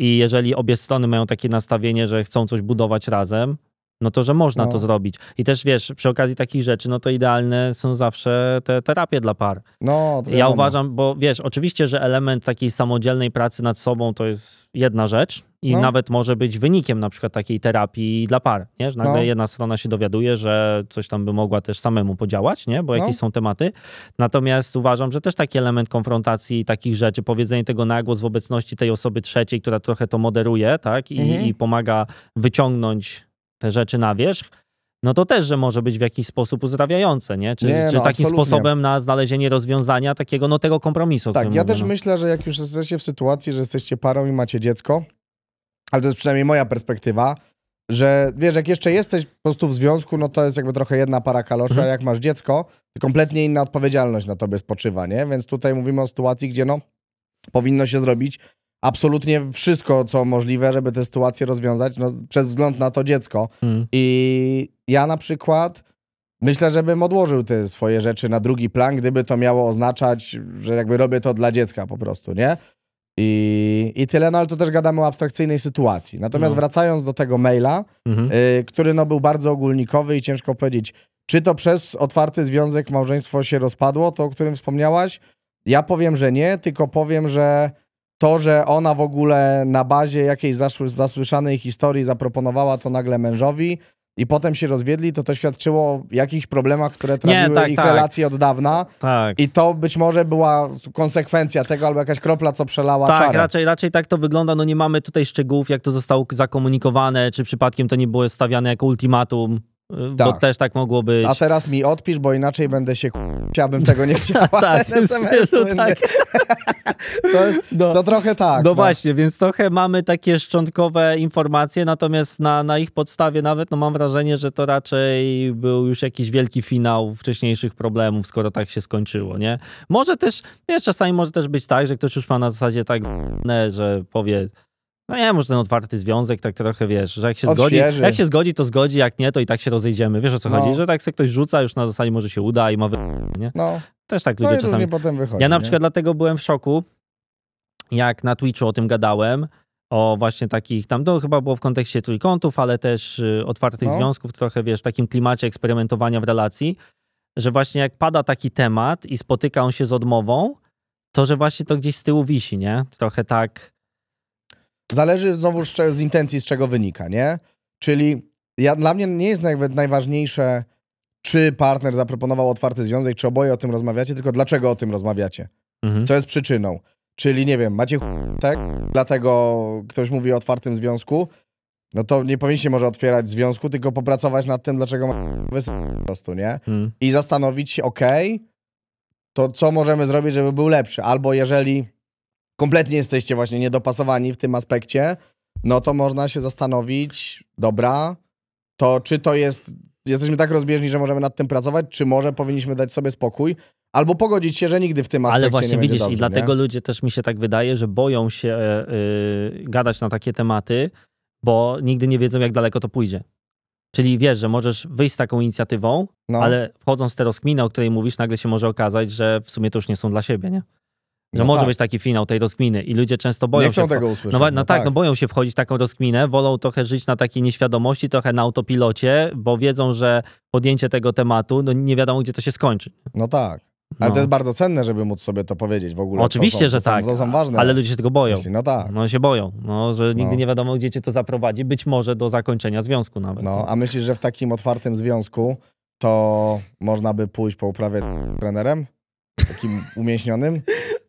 [SPEAKER 1] I jeżeli obie strony mają takie nastawienie, że chcą coś budować razem, no to, że można no. to zrobić. I też wiesz, przy okazji takich rzeczy, no to idealne są zawsze te terapie dla par.
[SPEAKER 2] No, ja uważam,
[SPEAKER 1] bo wiesz, oczywiście, że element takiej samodzielnej pracy nad sobą to jest jedna rzecz i no. nawet może być wynikiem na przykład takiej terapii dla par, nie? Że nagle no. jedna strona się dowiaduje, że coś tam by mogła też samemu podziałać, nie? Bo no. jakieś są tematy. Natomiast uważam, że też taki element konfrontacji takich rzeczy, powiedzenie tego na głos w obecności tej osoby trzeciej, która trochę to moderuje, tak? I, mhm. i pomaga wyciągnąć te rzeczy na wierzch, no to też, że może być w jakiś sposób uzdrawiające, nie? Czy, nie, czy no, takim absolutnie. sposobem na znalezienie rozwiązania takiego, no tego kompromisu. Tak, ja mówię, też no.
[SPEAKER 2] myślę, że jak już jesteście w sytuacji, że jesteście parą i macie dziecko, ale to jest przynajmniej moja perspektywa, że wiesz, jak jeszcze jesteś po prostu w związku, no to jest jakby trochę jedna para kaloszy, mhm. a jak masz dziecko, to kompletnie inna odpowiedzialność na tobie spoczywa, nie? Więc tutaj mówimy o sytuacji, gdzie no powinno się zrobić absolutnie wszystko, co możliwe, żeby tę sytuację rozwiązać no, przez wzgląd na to dziecko. Mm. I ja na przykład myślę, że bym odłożył te swoje rzeczy na drugi plan, gdyby to miało oznaczać, że jakby robię to dla dziecka po prostu, nie? I, I tyle, no ale to też gadamy o abstrakcyjnej sytuacji. Natomiast no. wracając do tego maila, mhm. y, który no był bardzo ogólnikowy i ciężko powiedzieć, czy to przez otwarty związek małżeństwo się rozpadło, to o którym wspomniałaś? Ja powiem, że nie, tylko powiem, że to, że ona w ogóle na bazie jakiejś zasłyszanej historii zaproponowała to nagle mężowi, i potem się rozwiedli, to to świadczyło o jakichś problemach, które trawiły Nie, tak, ich tak. od dawna. Tak. I to być może była konsekwencja tego, albo jakaś kropla, co przelała Tak, czarę. Raczej,
[SPEAKER 1] raczej tak to wygląda. No nie mamy tutaj szczegółów, jak to zostało zakomunikowane, czy przypadkiem to nie było stawiane jako ultimatum tak. Bo też tak
[SPEAKER 2] mogło być. A teraz mi odpisz, bo inaczej będę się chciałbym tego nie tak, chciała. tak, to, tak. to, no, to trochę tak. No, no, właśnie, więc trochę mamy takie
[SPEAKER 1] szczątkowe informacje, natomiast na, na ich podstawie nawet no mam wrażenie, że to raczej był już jakiś wielki finał wcześniejszych problemów, skoro tak się skończyło, nie? Może też, wiesz, czasami może też być tak, że ktoś już ma na zasadzie tak, że powie no nie, może ten otwarty związek, tak trochę wiesz, że jak się Odświeży. zgodzi, jak się zgodzi, to zgodzi, jak nie, to i tak się rozejdziemy. Wiesz o co no. chodzi? Że tak sobie ktoś rzuca, już na zasadzie może się uda i ma wy... nie? No. Też tak no ludzie no czasami. Potem wychodzi, ja na przykład nie? dlatego byłem w szoku, jak na Twitchu o tym gadałem, o właśnie takich, tam to chyba było w kontekście trójkątów, ale też y, otwartych no. związków, trochę wiesz, w takim klimacie eksperymentowania w relacji, że właśnie jak pada taki temat i spotyka on się z odmową, to że właśnie to gdzieś z tyłu wisi, nie? Trochę
[SPEAKER 2] tak Zależy znowu z, z intencji, z czego wynika, nie? Czyli ja, dla mnie nie jest nawet najważniejsze, czy partner zaproponował otwarty związek, czy oboje o tym rozmawiacie, tylko dlaczego o tym rozmawiacie. Mhm. Co jest przyczyną. Czyli nie wiem, macie ch... tak? Dlatego ktoś mówi o otwartym związku. No to nie powinniście może otwierać związku, tylko popracować nad tym, dlaczego ma po prostu, nie? Mhm. I zastanowić się, okej, okay, to co możemy zrobić, żeby był lepszy? Albo jeżeli kompletnie jesteście właśnie niedopasowani w tym aspekcie, no to można się zastanowić, dobra, to czy to jest, jesteśmy tak rozbieżni, że możemy nad tym pracować, czy może powinniśmy dać sobie spokój, Albo pogodzić się, że nigdy w tym aspekcie nie Ale właśnie widzisz, dobrze, i dlatego
[SPEAKER 1] nie? ludzie też mi się tak wydaje, że boją się yy, gadać na takie tematy, bo nigdy nie wiedzą, jak daleko to pójdzie. Czyli wiesz, że możesz wyjść z taką inicjatywą, no. ale wchodząc w tę o której mówisz, nagle się może okazać, że w sumie to już nie są dla siebie, nie? Że no, no może tak. być taki finał tej rozkminy i ludzie często boją nie się. tego usłyszeć. No, no, no tak, no tak. boją się wchodzić w taką rozkminę, wolą trochę żyć na takiej nieświadomości, trochę na autopilocie, bo wiedzą, że podjęcie tego tematu, no nie wiadomo, gdzie to się skończy.
[SPEAKER 2] No tak. Ale no. to jest bardzo cenne, żeby móc sobie to powiedzieć w ogóle. Oczywiście, są, że są, tak. Są ważne ale ludzie się tego boją. Myśli. No tak. No się boją, no, że nigdy no.
[SPEAKER 1] nie wiadomo, gdzie cię to zaprowadzi, być może do zakończenia związku nawet. No,
[SPEAKER 2] a myślisz, że w takim otwartym związku to można by pójść po uprawie trenerem? Takim umięśnionym?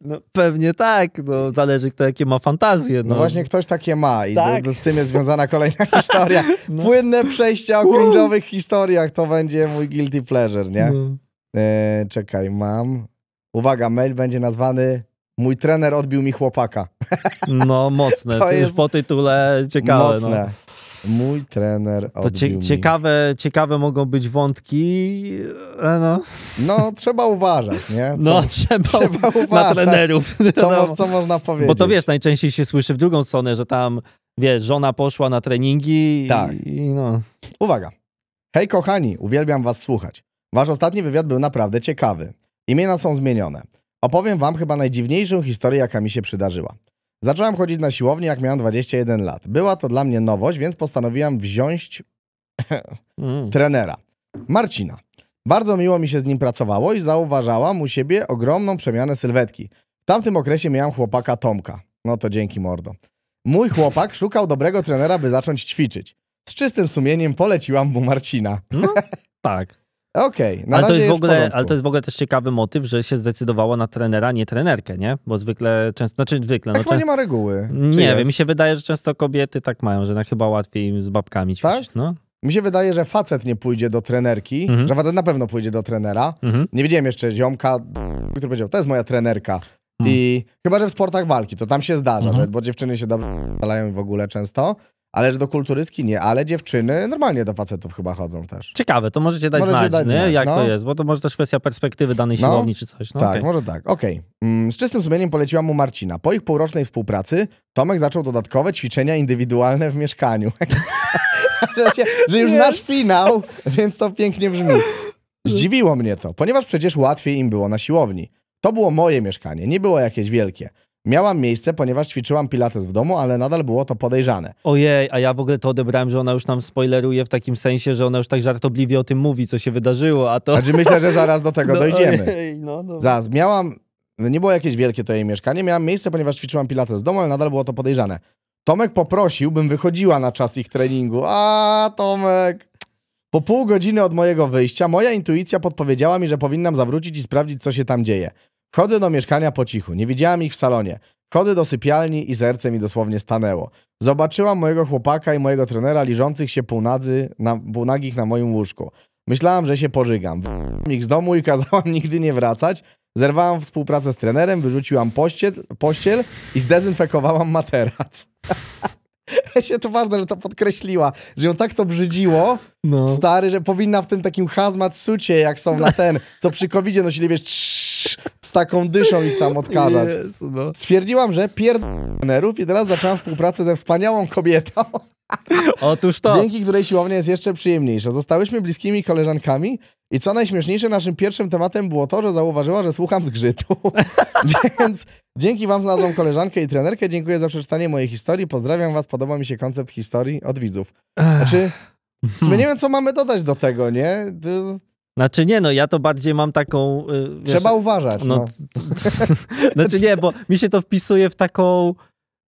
[SPEAKER 2] No, pewnie tak, no, zależy kto jakie ma fantazje. No, no właśnie ktoś takie ma i tak. do, do, z tym jest związana kolejna historia. No. Płynne przejścia o cringe'owych historiach, to będzie mój guilty pleasure, nie? No. E, czekaj, mam. Uwaga, mail będzie nazwany Mój trener odbił mi chłopaka.
[SPEAKER 1] No mocne, to, to jest po tytule
[SPEAKER 2] ciekawe. No. Mocne. No. Mój trener To cie,
[SPEAKER 1] ciekawe, mi. ciekawe mogą być wątki, e, no. No, trzeba uważać, nie? No, co, no, trzeba, trzeba uważać na trenerów. Co, no. co można powiedzieć? Bo to wiesz, najczęściej się słyszy w drugą stronę, że tam, wiesz, żona poszła na treningi tak.
[SPEAKER 2] i, i no. Uwaga. Hej kochani, uwielbiam was słuchać. Wasz ostatni wywiad był naprawdę ciekawy. Imiona są zmienione. Opowiem wam chyba najdziwniejszą historię, jaka mi się przydarzyła. Zacząłem chodzić na siłownię, jak miałem 21 lat. Była to dla mnie nowość, więc postanowiłam wziąć mm. trenera. Marcina. Bardzo miło mi się z nim pracowało i zauważałam u siebie ogromną przemianę sylwetki. W tamtym okresie miałam chłopaka Tomka. No to dzięki mordo. Mój chłopak szukał dobrego trenera, by zacząć ćwiczyć. Z czystym sumieniem poleciłam mu Marcina. No, tak. Okej, okay, ale to jest, jest w ogóle, Ale to
[SPEAKER 1] jest w ogóle też ciekawy motyw, że się zdecydowało na trenera, nie trenerkę, nie? Bo zwykle, często, znaczy zwykle... no, no często, nie ma reguły. Nie wiem, mi się wydaje, że często
[SPEAKER 2] kobiety tak mają, że na chyba łatwiej im z babkami ćwiczyć, tak? no. Mi się wydaje, że facet nie pójdzie do trenerki, mhm. że facet na pewno pójdzie do trenera. Mhm. Nie widziałem jeszcze ziomka, który powiedział, to jest moja trenerka. Hmm. I chyba, że w sportach walki, to tam się zdarza, mhm. że, bo dziewczyny się dobrze dalają w ogóle często. Ale że do kulturyski nie, ale dziewczyny normalnie do facetów chyba chodzą też.
[SPEAKER 1] Ciekawe, to możecie dać możecie znać, dać znać jak no. to jest, bo to może też kwestia perspektywy danej no. siłowni czy coś. No, tak, okay. może tak.
[SPEAKER 2] Okej. Okay. Mm, z czystym sumieniem poleciłam mu Marcina. Po ich półrocznej współpracy Tomek zaczął dodatkowe ćwiczenia indywidualne w mieszkaniu. że, że już znasz finał, więc to pięknie brzmi. Zdziwiło mnie to, ponieważ przecież łatwiej im było na siłowni. To było moje mieszkanie, nie było jakieś wielkie. Miałam miejsce, ponieważ ćwiczyłam pilates w domu, ale nadal było to podejrzane.
[SPEAKER 1] Ojej, a ja w ogóle to odebrałem, że ona już nam spoileruje w takim sensie, że ona już tak żartobliwie o tym mówi,
[SPEAKER 2] co się wydarzyło, a to... Znaczy myślę, że zaraz do tego no, dojdziemy. Ojej, no, no. Zaraz, miałam... No, nie było jakieś wielkie to jej mieszkanie, miałam miejsce, ponieważ ćwiczyłam pilates w domu, ale nadal było to podejrzane. Tomek poprosił, bym wychodziła na czas ich treningu. A Tomek... Po pół godziny od mojego wyjścia moja intuicja podpowiedziała mi, że powinnam zawrócić i sprawdzić, co się tam dzieje. Wchodzę do mieszkania po cichu. Nie widziałam ich w salonie. Wchodzę do sypialni i serce mi dosłownie stanęło. Zobaczyłam mojego chłopaka i mojego trenera liżących się półnadzy, na, półnagich na moim łóżku. Myślałam, że się pożygam. Wyjąłem ich z domu i kazałam nigdy nie wracać. Zerwałam współpracę z trenerem, wyrzuciłam pościel, pościel i zdezynfekowałam materac. się to ważne, że to podkreśliła, że ją tak to brzydziło, no. stary, że powinna w tym takim hazmat sucie, jak są na ten, co przy covid nosili, wiesz, z taką dyszą ich tam odkażać. Jezu, no. Stwierdziłam, że pierdnerów i teraz zaczęłam współpracę ze wspaniałą kobietą. Otóż to. Dzięki której siłownia jest jeszcze przyjemniejsza. Zostałyśmy bliskimi koleżankami i co najśmieszniejsze, naszym pierwszym tematem było to, że zauważyła, że słucham zgrzytu. Więc dzięki wam znalazłam koleżankę i trenerkę. Dziękuję za przeczytanie mojej historii. Pozdrawiam was. Podoba mi się koncept historii od widzów. Znaczy, w sumie nie hmm. wiem, co mamy dodać do tego, nie?
[SPEAKER 1] Znaczy nie, no ja to bardziej mam taką... Y, Trzeba wiesz, uważać. No, no. znaczy nie, bo mi się to wpisuje w taką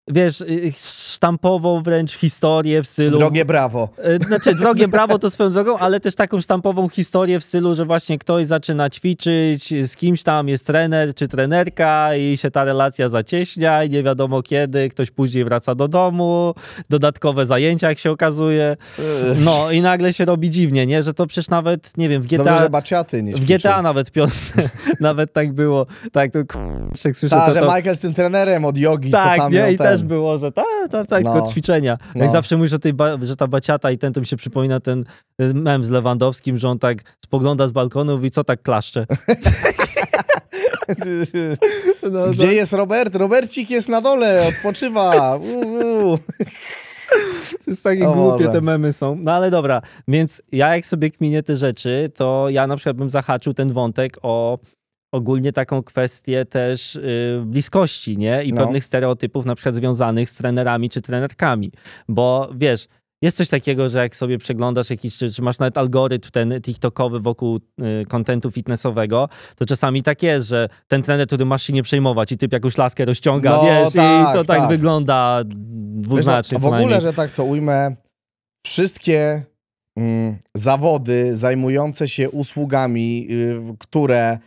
[SPEAKER 1] wiesz, y, y, sztampową wręcz historię w stylu... Drogie brawo. Y, znaczy, drogie brawo to swoją drogą, ale też taką sztampową historię w stylu, że właśnie ktoś zaczyna ćwiczyć z kimś tam, jest trener czy trenerka i się ta relacja zacieśnia i nie wiadomo kiedy, ktoś później wraca do domu, dodatkowe zajęcia, jak się okazuje. No i nagle się robi dziwnie, nie? Że to przecież nawet, nie wiem, w GTA... Dobrze,
[SPEAKER 2] baciaty nie W
[SPEAKER 1] GTA nawet piątce, nawet tak było. Tak, to k***,
[SPEAKER 2] jak słyszę że to... Michael z tym trenerem od jogi, tak, co tam nie? też było, że tak, tak, tak, tylko no. ćwiczenia.
[SPEAKER 1] No. Jak zawsze mówisz, że, tej że ta baciata i ten, to mi się przypomina ten mem z Lewandowskim, że on tak spogląda z balkonów i co tak klaszcze.
[SPEAKER 2] No, Gdzie no. jest Robert? Robercik jest na dole, odpoczywa. To jest takie o, głupie te
[SPEAKER 1] memy są. No ale dobra, więc ja jak sobie kminię te rzeczy, to ja na przykład bym zahaczył ten wątek o ogólnie taką kwestię też yy, bliskości, nie? I no. pewnych stereotypów na przykład związanych z trenerami czy trenerkami. Bo wiesz, jest coś takiego, że jak sobie przeglądasz jakiś, czy, czy masz nawet algorytm ten TikTokowy wokół y, kontentu y, fitnessowego, to czasami tak jest, że ten trener, który masz się nie przejmować i typ jakąś laskę rozciąga, no, wiesz, tak, i to tak, tak. wygląda dwuznacznie. Wiesz, w ogóle,
[SPEAKER 2] że tak to ujmę, wszystkie mm, zawody zajmujące się usługami, y, które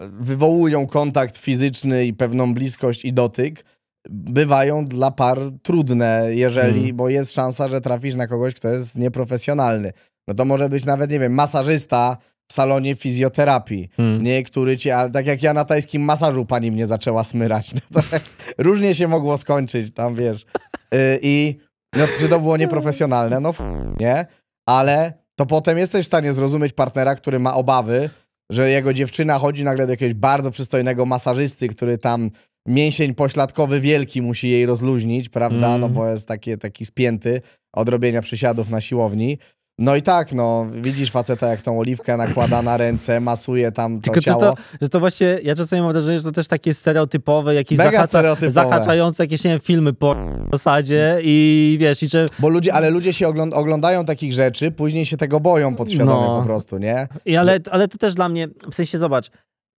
[SPEAKER 2] wywołują kontakt fizyczny i pewną bliskość i dotyk, bywają dla par trudne, jeżeli, mm. bo jest szansa, że trafisz na kogoś, kto jest nieprofesjonalny. No to może być nawet, nie wiem, masażysta w salonie fizjoterapii, mm. ci, ale tak jak ja na tajskim masażu pani mnie zaczęła smyrać, no to różnie się mogło skończyć, tam wiesz. Yy, I no, czy to było nieprofesjonalne? No f- nie, ale to potem jesteś w stanie zrozumieć partnera, który ma obawy, że jego dziewczyna chodzi nagle do jakiegoś bardzo przystojnego masażysty, który tam mięsień pośladkowy wielki musi jej rozluźnić, prawda? No mm. No bo jest takie, taki spięty od robienia przysiadów na siłowni. No i tak, no, widzisz faceta, jak tą oliwkę nakłada na ręce, masuje tam to Tylko ciało. To,
[SPEAKER 1] że to właśnie, ja czasami mam wrażenie, że to też takie stereotypowe, jakieś Mega zahacza, stereotypowe. zahaczające
[SPEAKER 2] jakieś, nie wiem, filmy po osadzie i wiesz, i czy... Bo ludzie, ale ludzie się ogląd oglądają takich rzeczy, później się tego boją podświadomie no. po prostu, nie?
[SPEAKER 1] I ale, ale to też dla mnie, w sensie zobacz,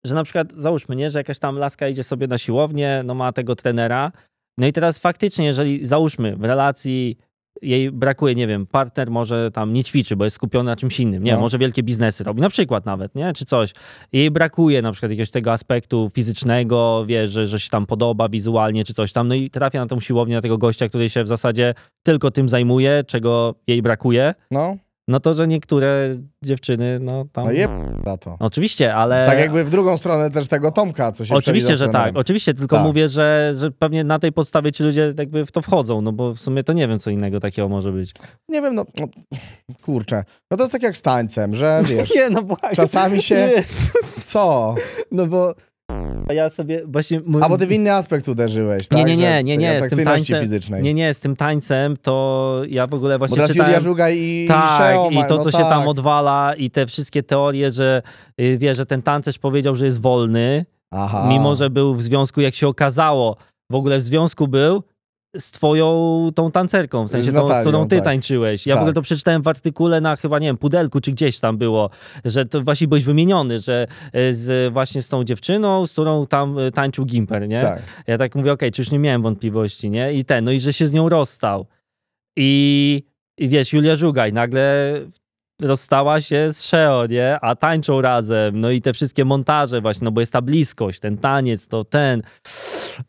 [SPEAKER 1] że na przykład, załóżmy, nie, że jakaś tam laska idzie sobie na siłownię, no ma tego trenera, no i teraz faktycznie, jeżeli, załóżmy, w relacji jej brakuje, nie wiem, partner może tam nie ćwiczy, bo jest skupiony na czymś innym, nie, no. może wielkie biznesy robi, na przykład nawet, nie, czy coś. Jej brakuje na przykład jakiegoś tego aspektu fizycznego, wie, że, że się tam podoba wizualnie, czy coś tam, no i trafia na tą siłownię, na tego gościa, który się w zasadzie tylko tym zajmuje, czego jej brakuje. No. No to, że niektóre dziewczyny,
[SPEAKER 2] no tam... No je na to.
[SPEAKER 1] Oczywiście, ale... Tak jakby
[SPEAKER 2] w drugą stronę też tego Tomka, co się Oczywiście, że tak.
[SPEAKER 1] Oczywiście, tylko tak. mówię, że, że pewnie na tej podstawie ci ludzie jakby w to wchodzą, no bo w sumie to nie wiem,
[SPEAKER 2] co innego takiego może być. Nie wiem, no... no kurczę. No to jest tak jak z tańcem, że wiesz... nie, no
[SPEAKER 1] właśnie. Czasami się... Jezus.
[SPEAKER 2] Co? No bo... Ja sobie właśnie... A bo ty w inny aspekt uderzyłeś, tak? Nie, nie, nie, nie, nie, z tym tańcem, nie,
[SPEAKER 1] nie, z tym tańcem to ja w ogóle właśnie bo teraz czytałem... Julia i Tak, Szeoma, i to, no co tak. się tam tak. odwala i te wszystkie teorie, że y, wie, że ten tancerz powiedział, że jest wolny, Aha. mimo że był w związku, jak się okazało, w ogóle w związku był, z twoją tą tancerką, w sensie tą, z którą ty tak. tańczyłeś. Ja tak. w ogóle to przeczytałem w artykule na chyba, nie wiem, Pudelku czy gdzieś tam było, że to właśnie byłeś wymieniony, że e, z, właśnie z tą dziewczyną, z którą tam e, tańczył Gimper, nie? Tak. Ja tak mówię, okej, okay, czy już nie miałem wątpliwości, nie? I ten, no i że się z nią rozstał. I, i wiesz, Julia Żugaj nagle rozstała się z Sheo, nie? A tańczą razem, no i te wszystkie montaże właśnie, no bo jest ta bliskość, ten taniec, to ten...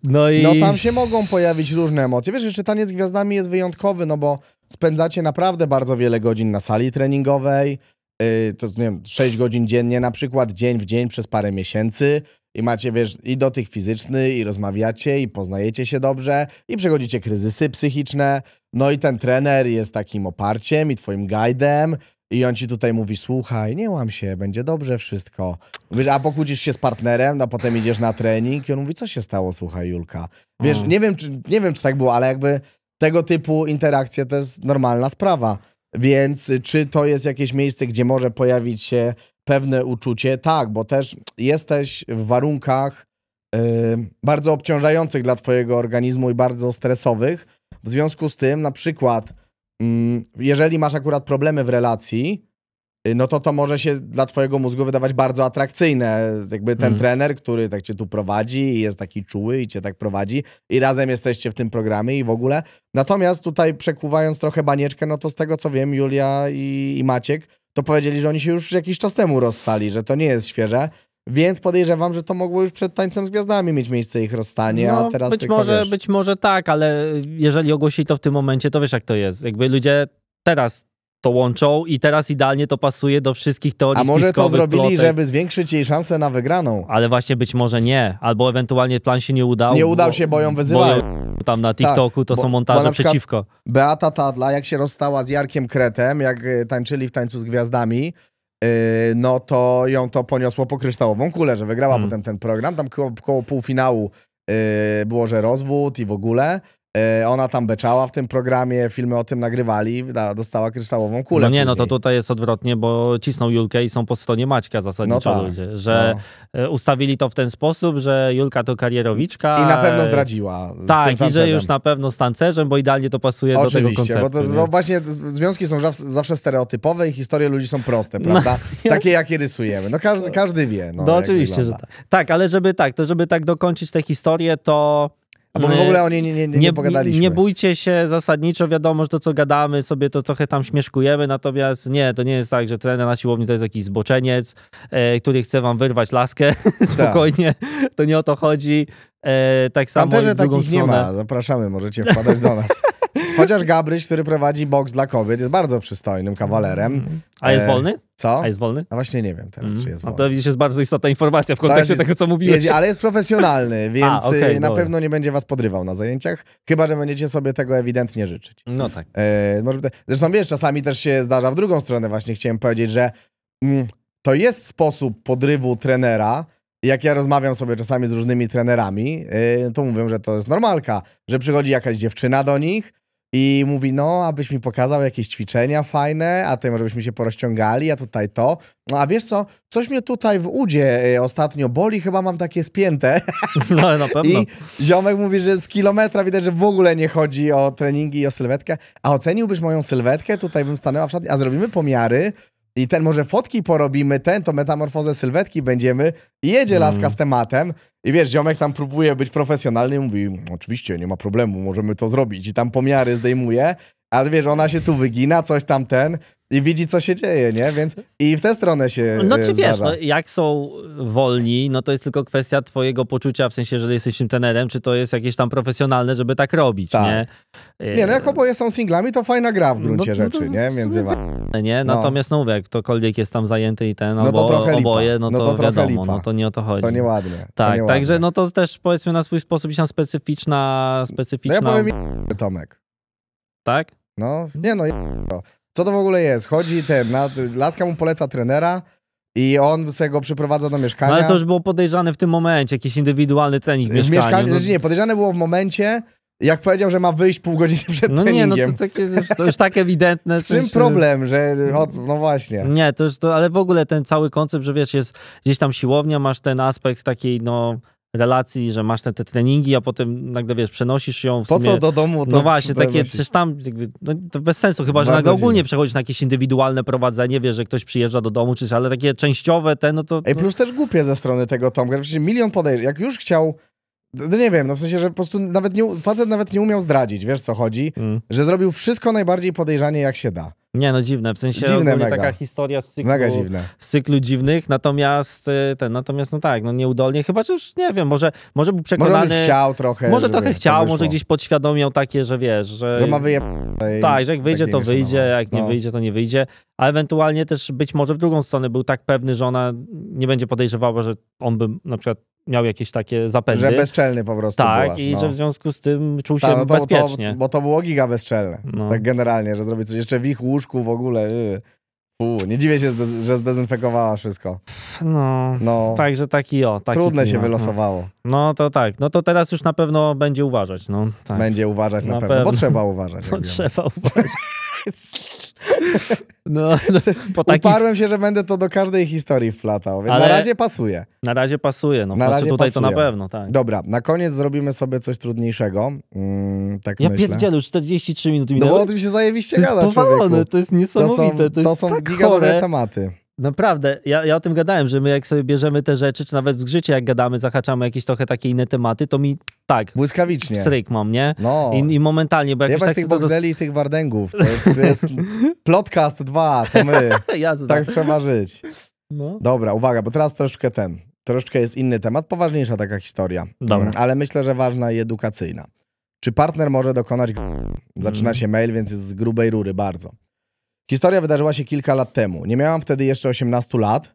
[SPEAKER 1] No i... No tam się mogą
[SPEAKER 2] pojawić różne emocje. Wiesz, że czytanie z gwiazdami jest wyjątkowy, no bo spędzacie naprawdę bardzo wiele godzin na sali treningowej, yy, to nie wiem, 6 godzin dziennie na przykład, dzień w dzień przez parę miesięcy i macie, wiesz, i dotyk fizyczny, i rozmawiacie, i poznajecie się dobrze, i przechodzicie kryzysy psychiczne, no i ten trener jest takim oparciem i twoim guidem, i on ci tutaj mówi, słuchaj, nie łam się, będzie dobrze wszystko. Wiesz, a pokłócisz się z partnerem, a no potem idziesz na trening i on mówi, co się stało, słuchaj, Julka. Wiesz, mm. nie, wiem, czy, nie wiem, czy tak było, ale jakby tego typu interakcje to jest normalna sprawa. Więc y, czy to jest jakieś miejsce, gdzie może pojawić się pewne uczucie? Tak, bo też jesteś w warunkach yy, bardzo obciążających dla twojego organizmu i bardzo stresowych. W związku z tym na przykład Mm, jeżeli masz akurat problemy w relacji, y, no to to może się dla twojego mózgu wydawać bardzo atrakcyjne. Jakby ten mm. trener, który tak cię tu prowadzi i jest taki czuły i cię tak prowadzi i razem jesteście w tym programie i w ogóle. Natomiast tutaj przekuwając trochę banieczkę, no to z tego co wiem, Julia i, i Maciek, to powiedzieli, że oni się już jakiś czas temu rozstali, że to nie jest świeże więc podejrzewam, że to mogło już przed tańcem z gwiazdami mieć miejsce ich rozstanie, no, a teraz być może, wiesz.
[SPEAKER 1] być może tak, ale jeżeli ogłosili to w tym momencie, to wiesz jak to jest. Jakby ludzie teraz to łączą i teraz idealnie to pasuje do wszystkich teorii A może to zrobili, plotek. żeby
[SPEAKER 2] zwiększyć jej szansę na wygraną.
[SPEAKER 1] Ale właśnie być może nie, albo ewentualnie plan się nie udał. Nie udał bo, się, bo ją wyzywają. Bo tam na tak, TikToku to są montaże bo przeciwko.
[SPEAKER 2] Beata Tadla, jak się rozstała z Jarkiem Kretem, jak e, tańczyli w tańcu z gwiazdami, Yy, no to ją to poniosło po kryształową kulę, że wygrała hmm. potem ten program. Tam koło, koło półfinału yy, było, że rozwód i w ogóle. E, ona tam beczała w tym programie, filmy o tym nagrywali, dostała kryształową kulę. No nie, później. no to
[SPEAKER 1] tutaj jest odwrotnie, bo cisną Julkę i są po stronie Maćka zasadniczo no tak, ludzie, że no. E, ustawili to w ten sposób, że Julka to karierowiczka. I na e, pewno zdradziła. Tak, i że już na pewno z tancerzem, bo idealnie to pasuje Oczywiście, do tego konceptu. Bo, bo
[SPEAKER 2] właśnie związki są zawsze stereotypowe i historie ludzi są proste, no, prawda? No. Takie, jakie rysujemy. No każdy, no. każdy wie. No, no oczywiście, wygląda.
[SPEAKER 1] że tak. Tak, ale żeby tak, to żeby tak dokończyć tę historię, to a bo my w ogóle o niej nie, nie, nie, nie pogadaliśmy. Nie bójcie się zasadniczo, wiadomo, że to co gadamy, sobie to trochę tam śmieszkujemy, natomiast nie, to nie jest tak, że trener na siłowni to jest jakiś zboczeniec, e, który chce wam wyrwać laskę tak. spokojnie, to nie o to chodzi. E, tak samo Tam też takich stronę. nie ma,
[SPEAKER 2] zapraszamy, możecie wpadać do nas. Chociaż Gabryś, który prowadzi boks dla kobiet, jest bardzo przystojnym kawalerem. Mm. A jest e, wolny? Co? A jest wolny? A właśnie nie wiem teraz, mm. czy jest wolny. A to widzisz, jest bardzo istotna informacja
[SPEAKER 1] w kontekście jest, tego, co mówiłeś. Jest, ale
[SPEAKER 2] jest profesjonalny, więc A, e, okay, na dobra. pewno nie będzie was podrywał na zajęciach, chyba, że będziecie sobie tego ewidentnie życzyć. No tak. E, może, zresztą wiesz, czasami też się zdarza w drugą stronę właśnie chciałem powiedzieć, że mm, to jest sposób podrywu trenera, jak ja rozmawiam sobie czasami z różnymi trenerami, e, to mówią, że to jest normalka, że przychodzi jakaś dziewczyna do nich, i mówi, no, abyś mi pokazał jakieś ćwiczenia fajne, a tutaj może byśmy się porozciągali, a tutaj to. No, a wiesz co, coś mnie tutaj w udzie y, ostatnio boli, chyba mam takie spięte. No, na pewno. I ziomek mówi, że z kilometra widać, że w ogóle nie chodzi o treningi i o sylwetkę. A oceniłbyś moją sylwetkę? Tutaj bym stanęła w szatni, a zrobimy pomiary i ten może fotki porobimy, ten to metamorfozę sylwetki będziemy. I jedzie mm. laska z tematem i wiesz, ziomek tam próbuje być profesjonalny i mówi, mm, oczywiście, nie ma problemu, możemy to zrobić. I tam pomiary zdejmuje ale wiesz, ona się tu wygina, coś tam ten i widzi, co się dzieje, nie? Więc i w tę stronę się e, No czy wiesz, no,
[SPEAKER 1] jak są wolni, no to jest tylko kwestia twojego poczucia, w sensie, jeżeli jesteś tym tenerem, czy to jest jakieś tam profesjonalne, żeby tak robić, tak. nie? Nie, no jak
[SPEAKER 2] oboje są singlami, to fajna gra w no gruncie no, rzeczy, no, nie? Między wami. Nie? Natomiast
[SPEAKER 1] no. no mówię, ktokolwiek jest tam zajęty i ten, albo no to trochę oboje, no, no, to, to wiadomo, lipa. no to nie o to chodzi. To nieładnie. Tak, także no to też
[SPEAKER 2] powiedzmy na swój sposób gdzieś tam specyficzna,
[SPEAKER 1] specyficzna... No ja
[SPEAKER 2] powiem Tomek. Tak? No, nie no, co to w ogóle jest? Chodzi ten, na, laska mu poleca trenera, i on sobie go przyprowadza do mieszkania. No, ale to już
[SPEAKER 1] było podejrzane w tym momencie, jakiś indywidualny trening w mieszkaniu. no. Znaczy
[SPEAKER 2] nie, podejrzane było w momencie, jak powiedział, że ma wyjść pół godziny przed no treningiem. No nie, no to, takie, to już tak ewidentne. W czym coś... E, problem, że no właśnie.
[SPEAKER 1] Nie, to już to, ale w ogóle ten cały koncept, że wiesz, jest gdzieś tam siłownia, masz ten aspekt takiej, no relacji, że masz te, te treningi, a potem nagle, wiesz, przenosisz ją w Po co do domu? no właśnie, takie, nosić. przecież tam jakby,
[SPEAKER 2] no, to bez sensu, chyba, że nagle ogólnie
[SPEAKER 1] dziwne. przechodzisz na jakieś indywidualne prowadzenie, wiesz, że ktoś przyjeżdża do domu, czy, ale takie częściowe te, no to...
[SPEAKER 2] Ej, plus też głupie ze strony tego Tomka, przecież milion podejrzeń, jak już chciał no nie wiem, no w sensie, że po prostu nawet nie, facet nawet nie umiał zdradzić, wiesz co chodzi, mm. że zrobił wszystko najbardziej podejrzanie jak się da.
[SPEAKER 1] Nie, no dziwne, w sensie dziwne, mega. taka historia z cyklu, z cyklu dziwnych, natomiast e, ten, natomiast no tak, no nieudolnie, chyba że już, nie wiem, może, może był przekonany... Może chciał trochę. Może trochę tak chciał, może gdzieś podświadomiał takie, że wiesz, że... Że ma wyje... Tak, że jak wyjdzie, to no, wyjdzie, jak no. nie wyjdzie, to nie wyjdzie, a ewentualnie też być może w drugą stronę był tak pewny, że ona nie będzie podejrzewała, że on by na przykład miał jakieś takie zapędy. Że bezczelny po prostu Tak, byłaś, i no. że w związku z tym czuł się Ta, no to, bezpiecznie.
[SPEAKER 2] To, bo to było giga bezczelne, no. tak generalnie, że zrobić coś jeszcze w ich łóżku w ogóle. Yy. U, nie dziwię się, że zdezynfekowała wszystko.
[SPEAKER 1] No, no. także taki o. Taki trudne klimat, się no. wylosowało. No. no. to tak, no to teraz już na pewno będzie uważać. No, tak. Będzie uważać na, na pewno. pewno, bo trzeba uważać. Bo trzeba uważać.
[SPEAKER 2] No, no, po Uparłem się, że będę to do każdej historii wplatał, więc Ale... na razie pasuje.
[SPEAKER 1] Na razie pasuje, no. Na znaczy razie tutaj pasuje. to na pewno, tak.
[SPEAKER 2] Dobra, na koniec zrobimy sobie coś trudniejszego. Mm, tak ja myślę.
[SPEAKER 1] już 43
[SPEAKER 2] minuty minęły. No bo o tym się zajebiście to gada, jest powalone, To jest niesamowite, to, są, to, to są tak gigantowe tematy.
[SPEAKER 1] Naprawdę, ja, ja o tym gadałem, że my jak sobie bierzemy te rzeczy, czy nawet w grzycie, jak gadamy, zahaczamy jakieś trochę takie inne tematy, to mi tak. Błyskawicznie. Stryk mam, nie? No. I, i momentalnie, bo jakoś Jebać tak... tych Bogdeli
[SPEAKER 2] i tych Wardęgów, to, to jest Plotcast 2, to my. ja tak, tak trzeba żyć. No. Dobra, uwaga, bo teraz troszeczkę ten, troszeczkę jest inny temat, poważniejsza taka historia. Dobra. Mm, ale myślę, że ważna i edukacyjna. Czy partner może dokonać... Zaczyna mm. się mail, więc jest z grubej rury bardzo. Historia wydarzyła się kilka lat temu. Nie miałam wtedy jeszcze 18 lat.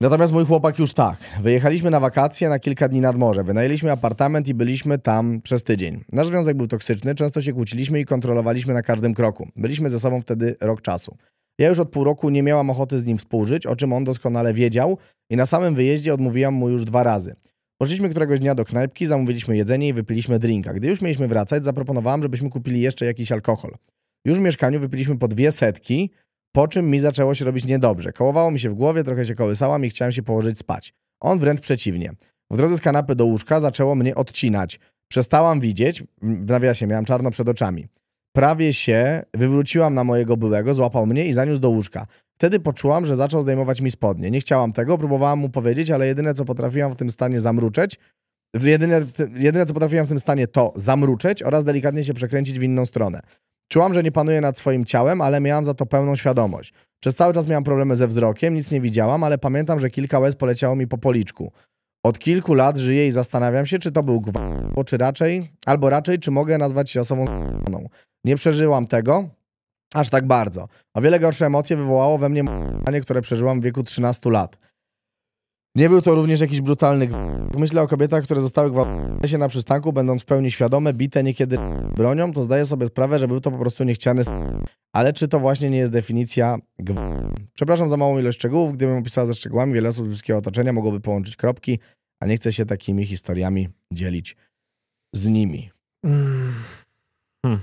[SPEAKER 2] Natomiast mój chłopak już tak. Wyjechaliśmy na wakacje na kilka dni nad morze. Wynajęliśmy apartament i byliśmy tam przez tydzień. Nasz związek był toksyczny, często się kłóciliśmy i kontrolowaliśmy na każdym kroku. Byliśmy ze sobą wtedy rok czasu. Ja już od pół roku nie miałam ochoty z nim współżyć, o czym on doskonale wiedział i na samym wyjeździe odmówiłam mu już dwa razy. Poszliśmy któregoś dnia do knajpki, zamówiliśmy jedzenie i wypiliśmy drinka. Gdy już mieliśmy wracać, zaproponowałam, żebyśmy kupili jeszcze jakiś alkohol. Już w mieszkaniu wypiliśmy po dwie setki, po czym mi zaczęło się robić niedobrze. Kołowało mi się w głowie, trochę się kołysałam i chciałem się położyć spać. On wręcz przeciwnie. W drodze z kanapy do łóżka zaczęło mnie odcinać. Przestałam widzieć, w nawiasie miałam czarno przed oczami. Prawie się wywróciłam na mojego byłego, złapał mnie i zaniósł do łóżka. Wtedy poczułam, że zaczął zdejmować mi spodnie. Nie chciałam tego, próbowałam mu powiedzieć, ale jedyne co potrafiłam w tym stanie zamruczeć, jedyne, jedyne co potrafiłam w tym stanie to zamruczeć oraz delikatnie się przekręcić w inną stronę. Czułam, że nie panuję nad swoim ciałem, ale miałam za to pełną świadomość. Przez cały czas miałam problemy ze wzrokiem, nic nie widziałam, ale pamiętam, że kilka łez poleciało mi po policzku. Od kilku lat żyję i zastanawiam się, czy to był gwałt, czy raczej, albo raczej, czy mogę nazwać się osobą z***ną. Nie przeżyłam tego aż tak bardzo. A wiele gorsze emocje wywołało we mnie m***anie, które przeżyłam w wieku 13 lat. Nie był to również jakiś brutalny g... Myślę o kobietach, które zostały gwałcone się na przystanku, będąc w pełni świadome, bite niekiedy bronią, to zdaję sobie sprawę, że był to po prostu niechciany Ale czy to właśnie nie jest definicja g... Przepraszam za małą ilość szczegółów, gdybym opisała ze szczegółami, wiele osób z bliskiego otoczenia mogłoby połączyć kropki, a nie chcę się takimi historiami dzielić z nimi. Hmm. hmm.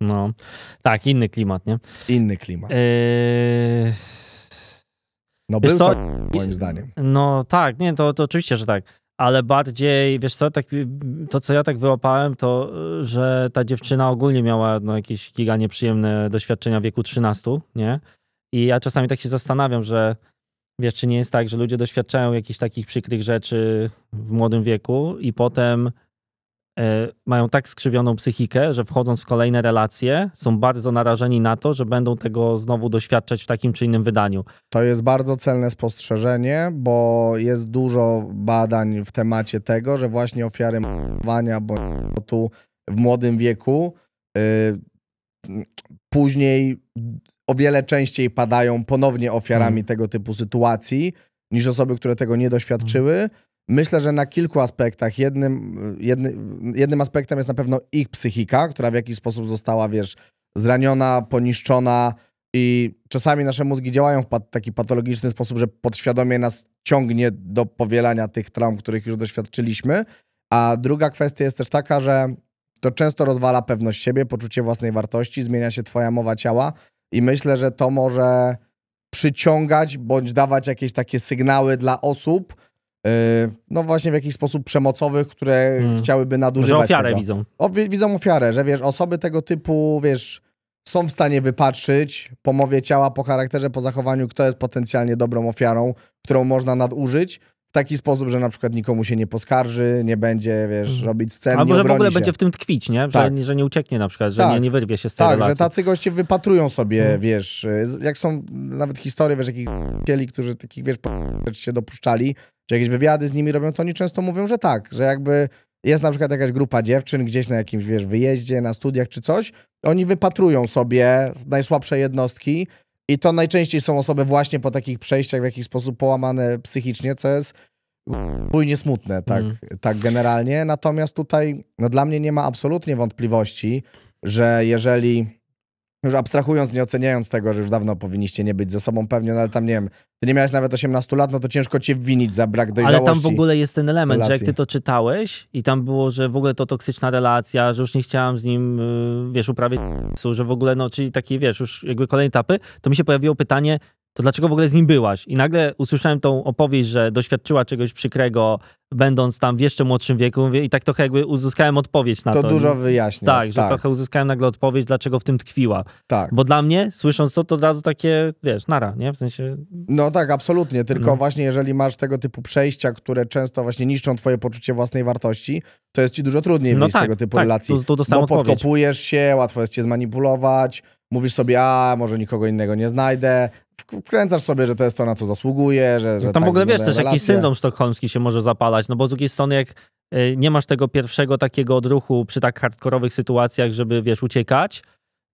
[SPEAKER 2] No, tak, inny klimat, nie? Inny klimat.
[SPEAKER 1] Yy...
[SPEAKER 2] No wiesz był co? tak, moim zdaniem.
[SPEAKER 1] No tak, nie, to, to oczywiście, że tak. Ale bardziej, wiesz co, tak, to co ja tak wyłapałem, to y, że ta dziewczyna ogólnie miała no, jakieś giga nieprzyjemne doświadczenia w wieku 13, nie? I ja czasami tak się zastanawiam, że wiesz, czy nie jest tak, że ludzie doświadczają jakichś takich przykrych rzeczy w młodym wieku i potem E, mają tak skrzywioną psychikę, że wchodząc w kolejne relacje, są bardzo narażeni na to, że będą tego znowu doświadczać w takim czy innym wydaniu.
[SPEAKER 2] To jest bardzo celne spostrzeżenie, bo jest dużo badań w temacie tego, że właśnie ofiary m***wania, bo tu w młodym wieku yy, później o wiele częściej padają ponownie ofiarami hmm. tego typu sytuacji niż osoby, które tego nie doświadczyły. Hmm Myślę, że na kilku aspektach. Jednym, jedny, jednym aspektem jest na pewno ich psychika, która w jakiś sposób została, wiesz, zraniona, poniszczona i czasami nasze mózgi działają w taki patologiczny sposób, że podświadomie nas ciągnie do powielania tych traum, których już doświadczyliśmy. A druga kwestia jest też taka, że to często rozwala pewność siebie, poczucie własnej wartości, zmienia się twoja mowa ciała i myślę, że to może przyciągać bądź dawać jakieś takie sygnały dla osób, Yy, no właśnie w jakiś sposób przemocowych, które hmm. chciałyby nadużywać Że ofiarę tego. widzą. O, widzą ofiarę, że wiesz, osoby tego typu, wiesz, są w stanie wypatrzyć po mowie ciała, po charakterze, po zachowaniu, kto jest potencjalnie dobrą ofiarą, którą można nadużyć w taki sposób, że na przykład nikomu się nie poskarży, nie będzie, wiesz, hmm. robić sceny, Albo, że w ogóle się. będzie w tym tkwić, nie? Że, tak.
[SPEAKER 1] że nie ucieknie na przykład, że tak. nie, nie wyrwie się z tego. Tak, relacji. że
[SPEAKER 2] tacy goście wypatrują sobie, hmm. wiesz, jak są nawet historie, wiesz, jakich chcieli, którzy takich, wiesz, rzeczy się dopuszczali, czy jakieś wywiady z nimi robią, to oni często mówią, że tak, że jakby jest na przykład jakaś grupa dziewczyn gdzieś na jakimś, wiesz, wyjeździe, na studiach czy coś, oni wypatrują sobie najsłabsze jednostki i to najczęściej są osoby właśnie po takich przejściach w jakiś sposób połamane psychicznie, co jest bujnie smutne, tak, mm. tak generalnie. Natomiast tutaj, no dla mnie nie ma absolutnie wątpliwości, że jeżeli już abstrahując, nie oceniając tego, że już dawno powinniście nie być ze sobą pewnie, no ale tam nie wiem, ty nie miałeś nawet 18 lat, no to ciężko cię winić za brak dojrzałości. Ale tam w ogóle jest ten element, relacji. że jak ty
[SPEAKER 1] to czytałeś i tam było, że w ogóle to toksyczna relacja, że już nie chciałam z nim, y, wiesz, uprawiać że w ogóle, no, czyli takie, wiesz, już jakby kolejne etapy, to mi się pojawiło pytanie, to dlaczego w ogóle z nim byłaś? I nagle usłyszałem tą opowieść, że doświadczyła czegoś przykrego, będąc tam w jeszcze młodszym wieku, i tak trochę jakby uzyskałem odpowiedź na to. To dużo wyjaśnia. Tak, że tak. trochę uzyskałem nagle odpowiedź, dlaczego w tym tkwiła. Tak. Bo dla mnie, słysząc to, to od razu takie, wiesz, nara, nie? W sensie...
[SPEAKER 2] No tak, absolutnie, tylko mhm. właśnie jeżeli masz tego typu przejścia, które często właśnie niszczą twoje poczucie własnej wartości, to jest ci dużo trudniej no wyjść tak, z tego typu tak, relacji. Tu, tu bo odpowiedź. podkopujesz się, łatwo jest cię zmanipulować, mówisz sobie, a może nikogo innego nie znajdę, wkręcasz sobie, że to jest to, na co zasługuje, że, że Tam w tak ogóle wiesz, też relacje. jakiś syndrom
[SPEAKER 1] sztokholmski się może zapalać, no bo z drugiej strony jak y, nie masz tego pierwszego takiego odruchu przy tak hardkorowych sytuacjach, żeby, wiesz, uciekać,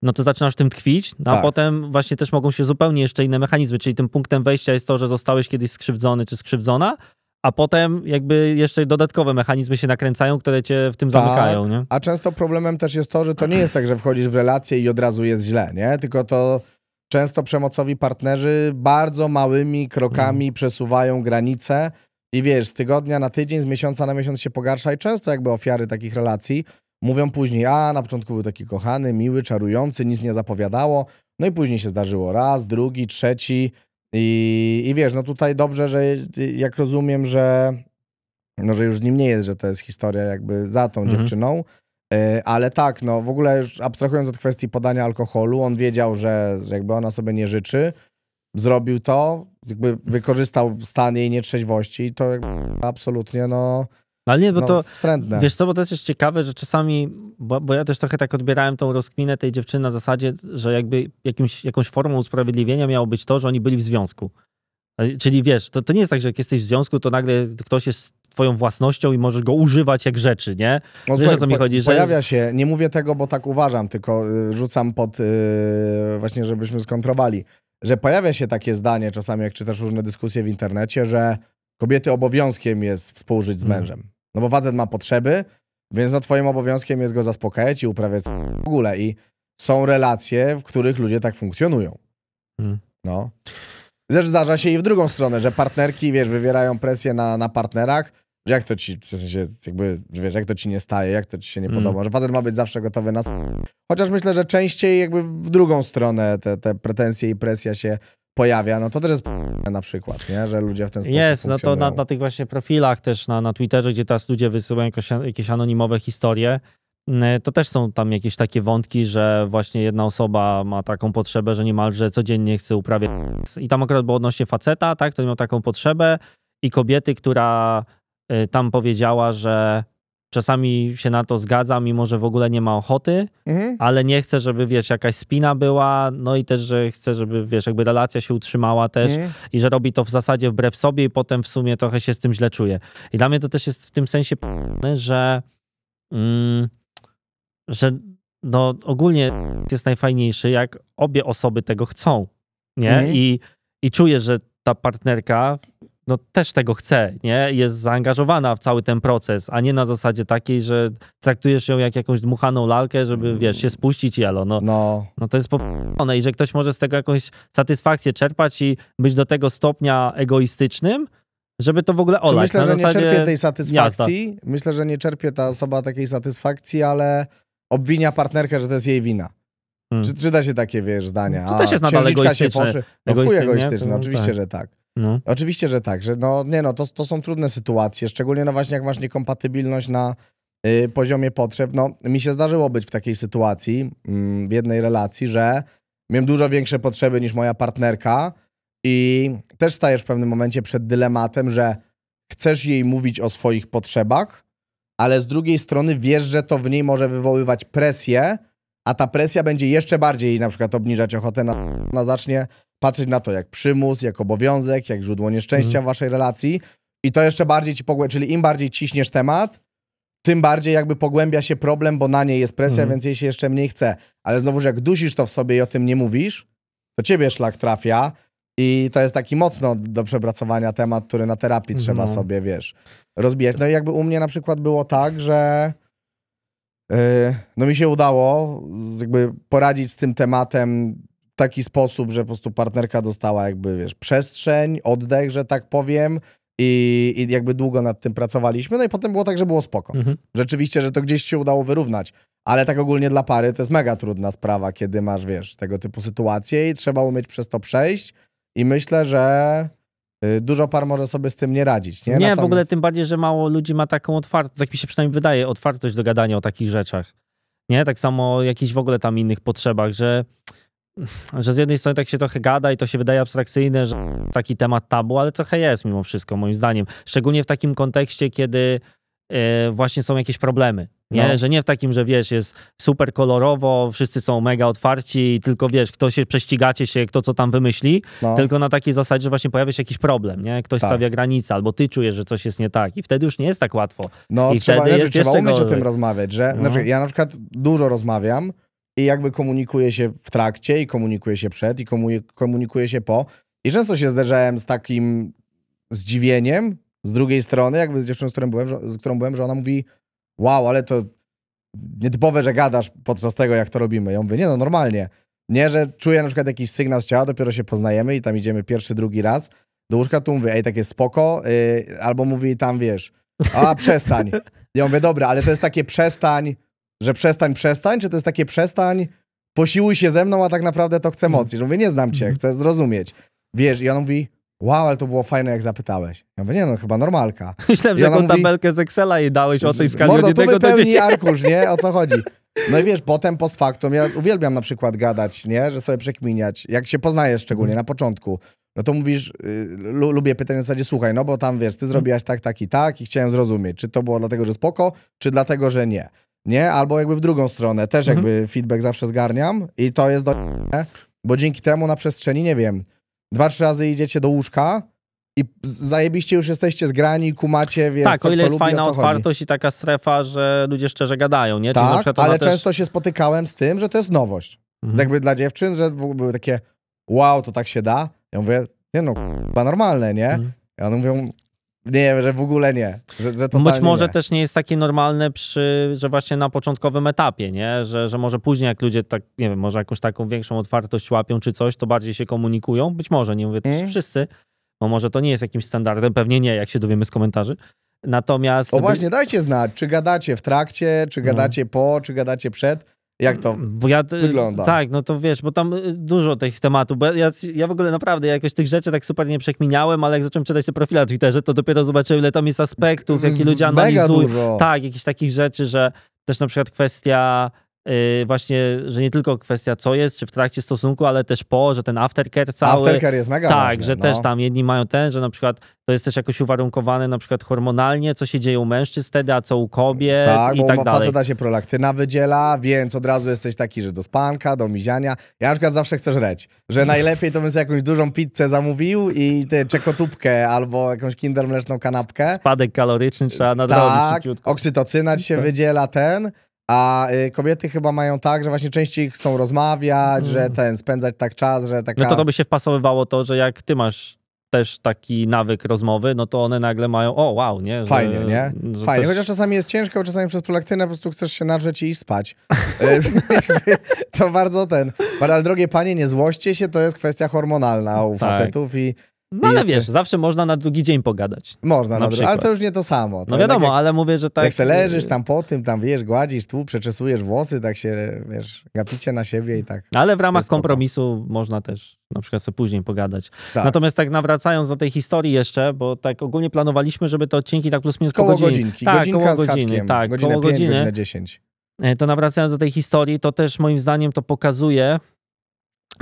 [SPEAKER 1] no to zaczynasz tym tkwić, no tak. a potem właśnie też mogą się zupełnie jeszcze inne mechanizmy, czyli tym punktem wejścia jest to, że zostałeś kiedyś skrzywdzony czy skrzywdzona, a potem jakby jeszcze dodatkowe mechanizmy się nakręcają, które cię w tym tak, zamykają, nie?
[SPEAKER 2] A często problemem też jest to, że to nie jest tak, że wchodzisz w relację i od razu jest źle, nie? Tylko to często przemocowi partnerzy bardzo małymi krokami mm. przesuwają granice i wiesz, z tygodnia na tydzień, z miesiąca na miesiąc się pogarsza i często jakby ofiary takich relacji mówią później, a na początku był taki kochany, miły, czarujący, nic nie zapowiadało, no i później się zdarzyło raz, drugi, trzeci, i, I wiesz, no tutaj dobrze, że jak rozumiem, że, no, że już z nim nie jest, że to jest historia jakby za tą mhm. dziewczyną, e, ale tak, no w ogóle już abstrahując od kwestii podania alkoholu, on wiedział, że jakby ona sobie nie życzy, zrobił to, jakby wykorzystał stan jej nietrzeźwości i to absolutnie no no ale nie, bo no, to. Wstrętne. Wiesz
[SPEAKER 1] co, bo to jest też ciekawe, że czasami, bo, bo, ja też trochę tak odbierałem tą rozkminę tej dziewczyny na zasadzie, że jakby jakimś, jakąś formą usprawiedliwienia miało być to, że oni byli w związku. E, czyli wiesz, to, to nie jest tak, że jak jesteś w związku, to nagle ktoś jest twoją własnością i możesz go używać jak rzeczy, nie? No, Wiesz, słuchaj, co mi po, chodzi? Że... Pojawia
[SPEAKER 2] się, nie mówię tego, bo tak uważam, tylko y, rzucam pod, y, właśnie żebyśmy skontrowali, że pojawia się takie zdanie czasami, jak czytasz różne dyskusje w internecie, że kobiety obowiązkiem jest współżyć z mhm. mężem. No bo facet ma potrzeby, więc no twoim obowiązkiem jest go zaspokajać i uprawiać w ogóle. I są relacje, w których ludzie tak funkcjonują. Hmm. No. Zresztą zdarza się i w drugą stronę, że partnerki, wiesz, wywierają presję na, na partnerach, że jak to ci, w sensie, jakby, wiesz, jak to ci nie staje, jak to ci się nie hmm. podoba, mm. że facet ma być zawsze gotowy na... Chociaż myślę, że częściej jakby w drugą stronę te, te pretensje i presja się pojawia, no to też jest na przykład, nie? że ludzie w ten sposób Jest, no to na, na,
[SPEAKER 1] tych właśnie profilach też, na, na Twitterze, gdzie teraz ludzie wysyłają jakoś, jakieś anonimowe historie, mm, to też są tam jakieś takie wątki, że właśnie jedna osoba ma taką potrzebę, że niemalże codziennie chce uprawiać. I tam akurat było odnośnie faceta, tak, który miał taką potrzebę i kobiety, która y, tam powiedziała, że Czasami się na to zgadza, mimo że w ogóle nie ma ochoty, mhm. ale nie chcę, żeby wiesz, jakaś spina była, no i też, że chcę, żeby wiesz, jakby relacja się utrzymała też mhm. i że robi to w zasadzie wbrew sobie i potem w sumie trochę się z tym źle czuję. I dla mnie to też jest w tym sensie, że, mm, że no ogólnie jest najfajniejszy, jak obie osoby tego chcą, nie? Mhm. I, I czuję, że ta partnerka no, też tego chce, nie? Jest zaangażowana w cały ten proces, a nie na zasadzie takiej, że traktujesz ją jak jakąś dmuchaną lalkę, żeby, mm. wiesz, się spuścić jelo. No, no. no to jest popone i że ktoś może z tego jakąś satysfakcję czerpać i być do tego stopnia egoistycznym, żeby to w ogóle olać. Czy myślę, na że zasadzie... nie czerpie tej satysfakcji.
[SPEAKER 2] Myślę, że nie czerpie ta osoba takiej satysfakcji, ale obwinia partnerkę, że to jest jej wina. Hmm. Czy, czy, da się takie, wiesz, zdania? To też jest nadal egoistyczne. Się poszy... No egoistyczne, egoistyczne, oczywiście, tak. że tak. No. Oczywiście, że tak, że no nie no, to, to są trudne sytuacje, szczególnie no właśnie jak masz niekompatybilność na y, poziomie potrzeb. No mi się zdarzyło być w takiej sytuacji, mm, w jednej relacji, że miałem dużo większe potrzeby niż moja partnerka i też stajesz w pewnym momencie przed dylematem, że chcesz jej mówić o swoich potrzebach, ale z drugiej strony wiesz, że to w niej może wywoływać presję, a ta presja będzie jeszcze bardziej na przykład obniżać ochotę na... Ona zacznie patrzeć na to jak przymus, jak obowiązek, jak źródło nieszczęścia mhm. w waszej relacji. I to jeszcze bardziej ci pogłębia, czyli im bardziej ciśniesz temat, tym bardziej jakby pogłębia się problem, bo na niej jest presja, mhm. więc jej się jeszcze mniej chce. Ale znowu, że jak dusisz to w sobie i o tym nie mówisz, to ciebie szlak trafia. I to jest taki mocno do przepracowania temat, który na terapii mhm. trzeba no. sobie, wiesz, rozbijać. No i jakby u mnie na przykład było tak, że yy, no mi się udało jakby poradzić z tym tematem taki sposób, że po prostu partnerka dostała jakby, wiesz, przestrzeń, oddech, że tak powiem, i, I, jakby długo nad tym pracowaliśmy. No i potem było tak, że było spoko. Mhm. Rzeczywiście, że to gdzieś się udało wyrównać. Ale tak ogólnie dla pary to jest mega trudna sprawa, kiedy masz, wiesz, tego typu sytuacje i trzeba umieć przez to przejść. I myślę, że y, dużo par może sobie z tym nie radzić. Nie, nie Natomiast... w ogóle
[SPEAKER 1] tym bardziej, że mało ludzi ma taką otwartość, tak mi się przynajmniej wydaje, otwartość do gadania o takich rzeczach. Nie, tak samo jakichś w ogóle tam innych potrzebach, że że z jednej strony tak się trochę gada i to się wydaje abstrakcyjne, że taki temat tabu, ale trochę jest mimo wszystko, moim zdaniem. Szczególnie w takim kontekście, kiedy Yy, właśnie są jakieś problemy. Nie? No. Że nie w takim, że wiesz, jest super kolorowo, wszyscy są mega otwarci i tylko wiesz, kto się prześcigacie się, kto co tam wymyśli, no. tylko na takiej zasadzie, że właśnie pojawia się jakiś problem, nie? Ktoś tak. stawia granicę, albo ty czujesz, że coś jest nie tak i wtedy już nie jest tak łatwo.
[SPEAKER 2] No, I trzeba, wtedy jest trzeba umieć gorzej. o tym rozmawiać, że no. ja na przykład dużo rozmawiam, i jakby komunikuje się w trakcie, i komunikuje się przed, i komunikuje się po. I często się zderzałem z takim zdziwieniem z drugiej strony, jakby z dziewczyną, z, którym byłem, z którą byłem, że ona mówi: Wow, ale to nietypowe, że gadasz podczas tego, jak to robimy. Ja mówię: Nie, no normalnie. Nie, że czuję na przykład jakiś sygnał z ciała, dopiero się poznajemy i tam idziemy pierwszy, drugi raz. Do łóżka tu mówię, ej, takie spoko, y, albo mówi tam, wiesz, a przestań. Ja mówię, dobra, ale to jest takie przestań, że przestań, przestań, czy to jest takie przestań, posiłuj się ze mną, a tak naprawdę to chcę mhm. mocy. Że mówię, nie znam cię, mhm. chcę zrozumieć. Wiesz, i on mówi, wow, ale to było fajne, jak zapytałeś. Ja mówię, nie no, chyba normalka. Myślałem, że taką tabelkę
[SPEAKER 1] z Excela jej dałeś o tej skali Mordo, od jednego do dziesięciu. arkusz,
[SPEAKER 2] nie? O co chodzi? No i wiesz, potem post factum, ja uwielbiam na przykład gadać, nie? Że sobie przekminiać. Jak się poznajesz szczególnie mhm. na początku, no to mówisz, y, lubię pytanie w zasadzie, słuchaj, no bo tam wiesz, ty zrobiłaś tak, tak i tak i chciałem zrozumieć, czy to było dlatego, że spoko, czy dlatego, że nie nie? Albo jakby w drugą stronę. Też mhm. jakby feedback zawsze zgarniam i to jest do... Bo dzięki temu na przestrzeni, nie wiem, dwa, trzy razy idziecie do łóżka, i zajebiście już jesteście zgrani, kumacie, wiesz, Tak, co, o ile jest lubi, fajna otwartość
[SPEAKER 1] i taka strefa, że ludzie szczerze gadają, nie? Tak, ale też... często
[SPEAKER 2] się spotykałem z tym, że to jest nowość. Mhm. Tak jakby dla dziewczyn, że były takie wow, to tak się da. Ja mówię, nie no, chyba normalne, nie? Mhm. I one mówią, nie, że w ogóle nie. Że, że Być może
[SPEAKER 1] nie. też nie jest takie normalne, przy, że właśnie na początkowym etapie, nie? Że, że może później, jak ludzie tak, nie wiem, może jakąś taką większą otwartość łapią czy coś, to bardziej się komunikują. Być może, nie mówię też mm. wszyscy, bo może to nie jest jakimś standardem, pewnie nie, jak się dowiemy z komentarzy. Natomiast. O właśnie,
[SPEAKER 2] dajcie znać, czy gadacie w trakcie, czy mhm. gadacie po, czy gadacie przed. Jak to ja, wygląda?
[SPEAKER 1] Tak, no to wiesz, bo tam y, dużo tych tematów, ja, ja w ogóle naprawdę ja jakoś tych rzeczy tak super nie przekminiałem, ale jak zacząłem czytać te profile na Twitterze, to dopiero zobaczyłem, ile tam jest aspektów, jakie ludzie analizują. Mega dużo. Tak, jakichś takich rzeczy, że też na przykład kwestia Y, właśnie, że nie tylko kwestia co jest, czy w trakcie stosunku, ale też po, że ten aftercare cały... Aftercare jest mega Tak, ważny, że no. też tam jedni mają ten, że na przykład to jest też jakoś uwarunkowane na przykład hormonalnie, co się dzieje u mężczyzn wtedy, a co u
[SPEAKER 2] kobiet tak, i bo tak dalej. Tak, się prolaktyna wydziela, więc od razu jesteś taki, że do spanka, do miziania. Ja na przykład zawsze chcę żreć, że najlepiej to bym sobie jakąś dużą pizzę zamówił i tę czekotubkę albo jakąś kinder mleczną kanapkę. Spadek kaloryczny trzeba nadrobić Tak, oksytocyna ci się wydziela, ten... A y, kobiety chyba mają tak, że właśnie częściej chcą rozmawiać, mm. że mhm. ten, spędzać tak czas, że taka... No to to
[SPEAKER 1] by się wpasowywało to, że jak ty masz też taki nawyk rozmowy, no to one nagle mają, o wow, nie? Że, Fajnie, nie? Fajnie, też... chociaż
[SPEAKER 2] czasami jest ciężko, bo czasami przez prolaktynę po prostu chcesz się narzeć i iść spać. Y, to bardzo ten... Ale drogie panie, nie złoście się, to jest kwestia hormonalna u tak. facetów i no ale jest...
[SPEAKER 1] wiesz, zawsze można na drugi dzień pogadać.
[SPEAKER 2] Można, na na ale to już nie to samo. To no wiadomo, jak, ale
[SPEAKER 1] mówię, że tak... Jak się leżysz
[SPEAKER 2] tam po tym, tam wiesz, gładzisz tu, przeczesujesz włosy, tak się, wiesz, gapicie na siebie i tak.
[SPEAKER 1] Ale w ramach kompromisu spoko. można też na przykład sobie później pogadać. Tak. Natomiast tak nawracając do tej historii jeszcze, bo tak ogólnie planowaliśmy, żeby te odcinki tak plus minus koło godziny. godzinki. Tak, Godzinka koło godziny, hatkiem, tak, godzinę koło 5, godziny. 10. E, to nawracając do tej historii, to też moim zdaniem to pokazuje,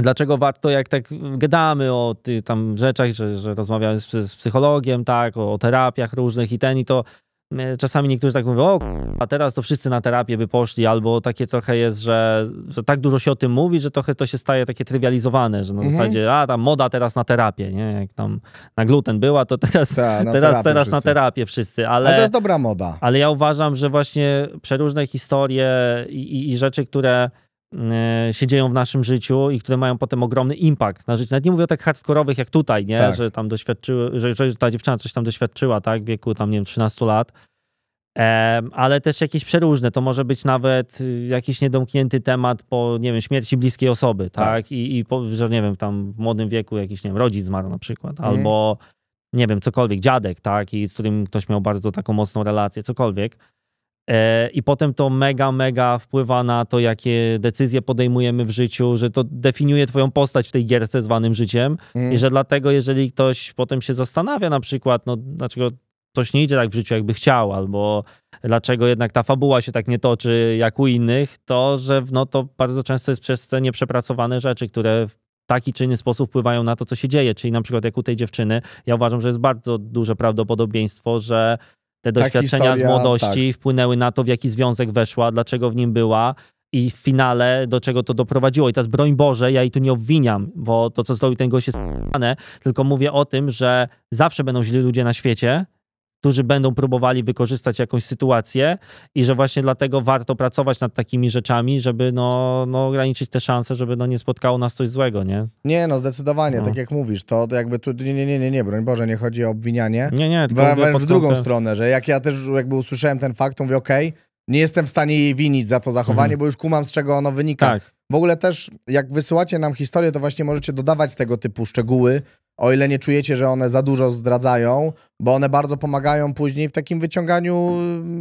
[SPEAKER 1] dlaczego warto, jak tak gadamy o tych tam rzeczach, że, że rozmawiamy z, z psychologiem, tak, o, o, terapiach różnych i ten i to. E, czasami niektórzy tak mówią, o, a teraz to wszyscy na terapię by poszli, albo takie trochę jest, że, że tak dużo się o tym mówi, że trochę to się staje takie trywializowane, że na mhm. zasadzie, a tam moda teraz na terapię, nie? Jak tam na gluten była, to teraz, Ta, teraz, teraz na terapię wszyscy. Ale, ale to jest
[SPEAKER 2] dobra moda.
[SPEAKER 1] Ale ja uważam, że właśnie przeróżne historie i, i, i rzeczy, które E, się dzieją w naszym życiu i które mają potem ogromny impact na życie. Nawet nie mówię o tak hardkorowych jak tutaj, nie? Tak. Że tam doświadczyły, że, że, ta dziewczyna coś tam doświadczyła, tak? W wieku tam, nie wiem, 13 lat. ale też jakieś przeróżne. To może być nawet y, jakiś niedomknięty temat po, nie wiem, śmierci bliskiej osoby, tak? tak. I, i po, że, nie wiem, tam w młodym wieku jakiś, nie wiem, rodzic zmarł na przykład. Mhm. Albo, nie wiem, cokolwiek, dziadek, tak? I z którym ktoś miał bardzo taką mocną relację, cokolwiek. E, I potem to mega, mega wpływa na to, jakie decyzje podejmujemy w życiu, że to definiuje Twoją postać w tej gierce zwanym życiem. Mm. I że dlatego, jeżeli ktoś potem się zastanawia, na przykład, no dlaczego coś nie idzie tak w życiu, jakby chciał, albo dlaczego jednak ta fabuła się tak nie toczy jak u innych, to że no to bardzo często jest przez te nieprzepracowane rzeczy, które w taki czy inny sposób wpływają na to, co się dzieje. Czyli na przykład jak u tej dziewczyny, ja uważam, że jest bardzo duże prawdopodobieństwo, że te doświadczenia historia, z tak. młodości tak. wpłynęły na to, w jaki związek weszła, dlaczego w nim była i w finale do czego to doprowadziło. I teraz, broń Boże, ja jej tu nie obwiniam, bo to, co zrobił ten gość jest tylko mówię o tym, że zawsze będą źli ludzie na świecie, którzy będą próbowali wykorzystać jakąś sytuację i że właśnie dlatego warto pracować nad takimi rzeczami, żeby no, no ograniczyć te szanse, żeby no nie spotkało nas coś złego, nie?
[SPEAKER 2] Nie, no zdecydowanie, no. tak jak mówisz, to jakby tu, nie, nie, nie, nie, broń Boże, nie chodzi o obwinianie. Nie, nie, tylko w kątem... drugą stronę, że jak ja też jakby usłyszałem ten fakt, to mówię, okej, okay, nie jestem w stanie jej winić za to zachowanie, mhm. bo już kumam, z czego ono wynika. Tak. W ogóle też, jak wysyłacie nam historię, to właśnie możecie dodawać tego typu szczegóły, o ile nie czujecie, że one za dużo zdradzają, bo one bardzo pomagają później w takim wyciąganiu,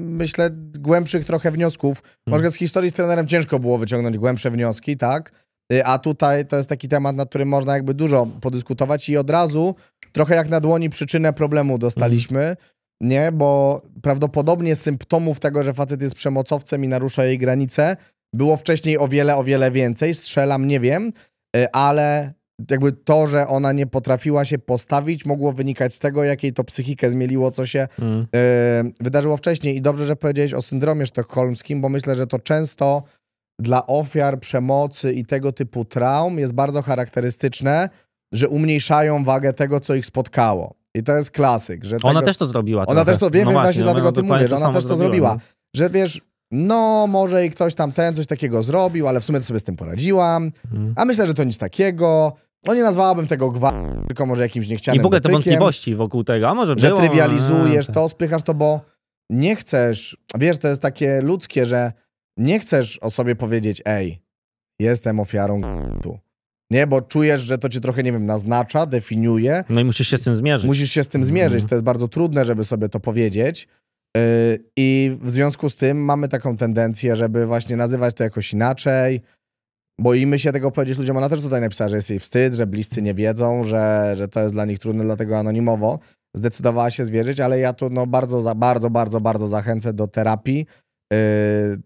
[SPEAKER 2] myślę, głębszych trochę wniosków. Hmm. Może z historii z trenerem ciężko było wyciągnąć głębsze wnioski, tak? Y, a tutaj to jest taki temat, nad którym można jakby dużo podyskutować i od razu trochę jak na dłoni przyczynę problemu dostaliśmy, hmm. nie? Bo prawdopodobnie symptomów tego, że facet jest przemocowcem i narusza jej granice, było wcześniej o wiele, o wiele więcej, strzelam, nie wiem, y, ale jakby to, że ona nie potrafiła się postawić, mogło wynikać z tego, jakiej to psychikę zmieliło, co się mm. y, wydarzyło wcześniej. I dobrze, że powiedziałeś o syndromie sztokholmskim, bo myślę, że to często dla ofiar przemocy i tego typu traum jest bardzo charakterystyczne, że umniejszają wagę tego, co ich spotkało. I to jest klasyk. Że ona też to zrobiła. Ona trochę. też to, wiem, no właśnie, wiem, właśnie, no dlatego no, mówię, że ona też to zrobiła. No. Że wiesz, no może i ktoś tam ten coś takiego zrobił, ale w sumie to sobie z tym poradziłam. Mhm. A myślę, że to nic takiego. No nie nazwałabym tego gwa, tylko może jakimś niechcianym I w ogóle te wątpliwości
[SPEAKER 1] wokół tego, a może Że było, trywializujesz to,
[SPEAKER 2] tak. spychasz to, bo nie chcesz, wiesz, to jest takie ludzkie, że nie chcesz o sobie powiedzieć, ej, jestem ofiarą tu. Nie, bo czujesz, że to cię trochę, nie wiem, naznacza, definiuje.
[SPEAKER 1] No i musisz się z tym zmierzyć. Musisz
[SPEAKER 2] się z tym mhm. zmierzyć. To jest bardzo trudne, żeby sobie to powiedzieć. E, I w związku z tym mamy taką tendencję, żeby właśnie nazywać to jakoś inaczej. Boimy się tego powiedzieć ludziom. Ona też tutaj napisała, że jest jej wstyd, że bliscy nie wiedzą, że, że to jest dla nich trudne, dlatego anonimowo zdecydowała się zwierzyć, ale ja tu no bardzo, bardzo, bardzo, bardzo zachęcę do terapii yy,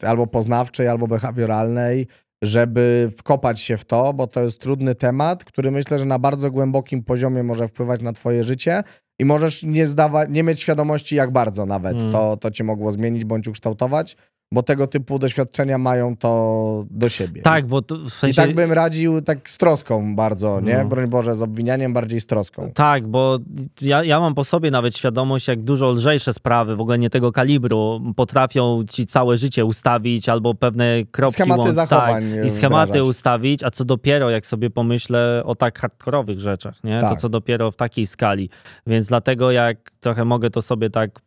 [SPEAKER 2] albo poznawczej, albo behawioralnej, żeby wkopać się w to, bo to jest trudny temat, który myślę, że na bardzo głębokim poziomie może wpływać na twoje życie i możesz nie, nie mieć świadomości, jak bardzo nawet mm. to, to cię mogło zmienić bądź ukształtować bo tego typu doświadczenia mają to do siebie. Tak,
[SPEAKER 1] bo w sensie... I tak
[SPEAKER 2] bym radził tak z troską bardzo, nie? No. Broń Boże, z obwinianiem bardziej z troską.
[SPEAKER 1] Tak, bo ja, ja mam po sobie nawet świadomość, jak dużo lżejsze sprawy, w ogóle nie tego kalibru, potrafią ci całe życie ustawić albo pewne kropki... Schematy zachowań. Tak, I schematy wdrażać. ustawić, a co dopiero, jak sobie pomyślę o tak hardkorowych rzeczach, nie? Tak. To co dopiero w takiej skali. Więc dlatego jak trochę mogę to sobie tak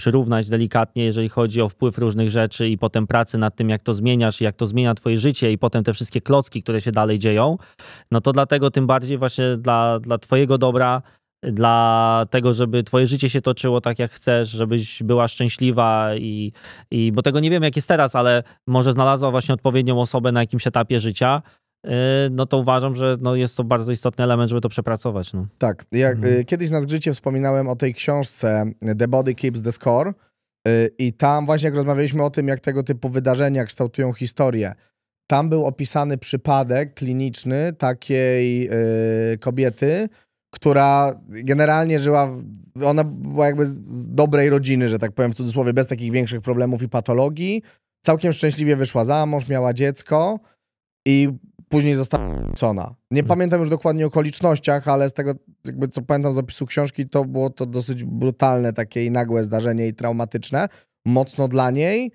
[SPEAKER 1] przyrównać delikatnie, jeżeli chodzi o wpływ różnych rzeczy i potem pracy nad tym, jak to zmieniasz, jak to zmienia twoje życie i potem te wszystkie klocki, które się dalej dzieją, no to dlatego tym bardziej właśnie dla, dla twojego dobra, dla tego, żeby twoje życie się toczyło tak, jak chcesz, żebyś była szczęśliwa i, i bo tego nie wiem, jak jest teraz, ale może znalazła właśnie odpowiednią osobę na jakimś etapie życia, E, no to uważam, że no jest to bardzo istotny element, żeby to przepracować. No.
[SPEAKER 2] Tak. mhm. E, kiedyś na zgrzycie wspominałem o tej książce The Body Keeps the Score e, i tam właśnie jak rozmawialiśmy o tym, jak tego typu wydarzenia kształtują historię, tam był opisany przypadek kliniczny takiej kobiety, która generalnie żyła, ona była jakby z dobrej rodziny, że tak powiem w cudzysłowie, bez takich większych problemów i patologii. Całkiem szczęśliwie wyszła za mąż, miała dziecko i później została Sona. Nie mhm. pamiętam już dokładnie okolicznościach, ale z tego, jakby co pamiętam z opisu książki, to było to dosyć brutalne takie i nagłe zdarzenie i traumatyczne, mocno dla niej.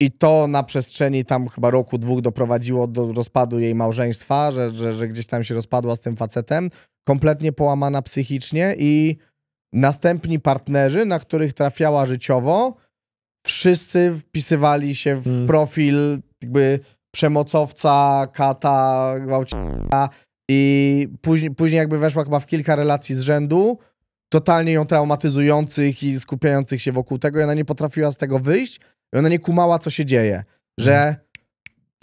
[SPEAKER 2] I to na przestrzeni tam chyba roku, dwóch doprowadziło do rozpadu jej małżeństwa, że, że, że gdzieś tam się rozpadła z tym facetem. Kompletnie połamana psychicznie i następni partnerzy, na których trafiała życiowo, wszyscy wpisywali się w hmm. profil jakby przemocowca, kata, gwałciciela i później, później jakby weszła chyba w kilka relacji z rzędu, totalnie ją traumatyzujących i skupiających się wokół tego i ona nie potrafiła z tego wyjść i ona nie kumała, co się dzieje, że mhm.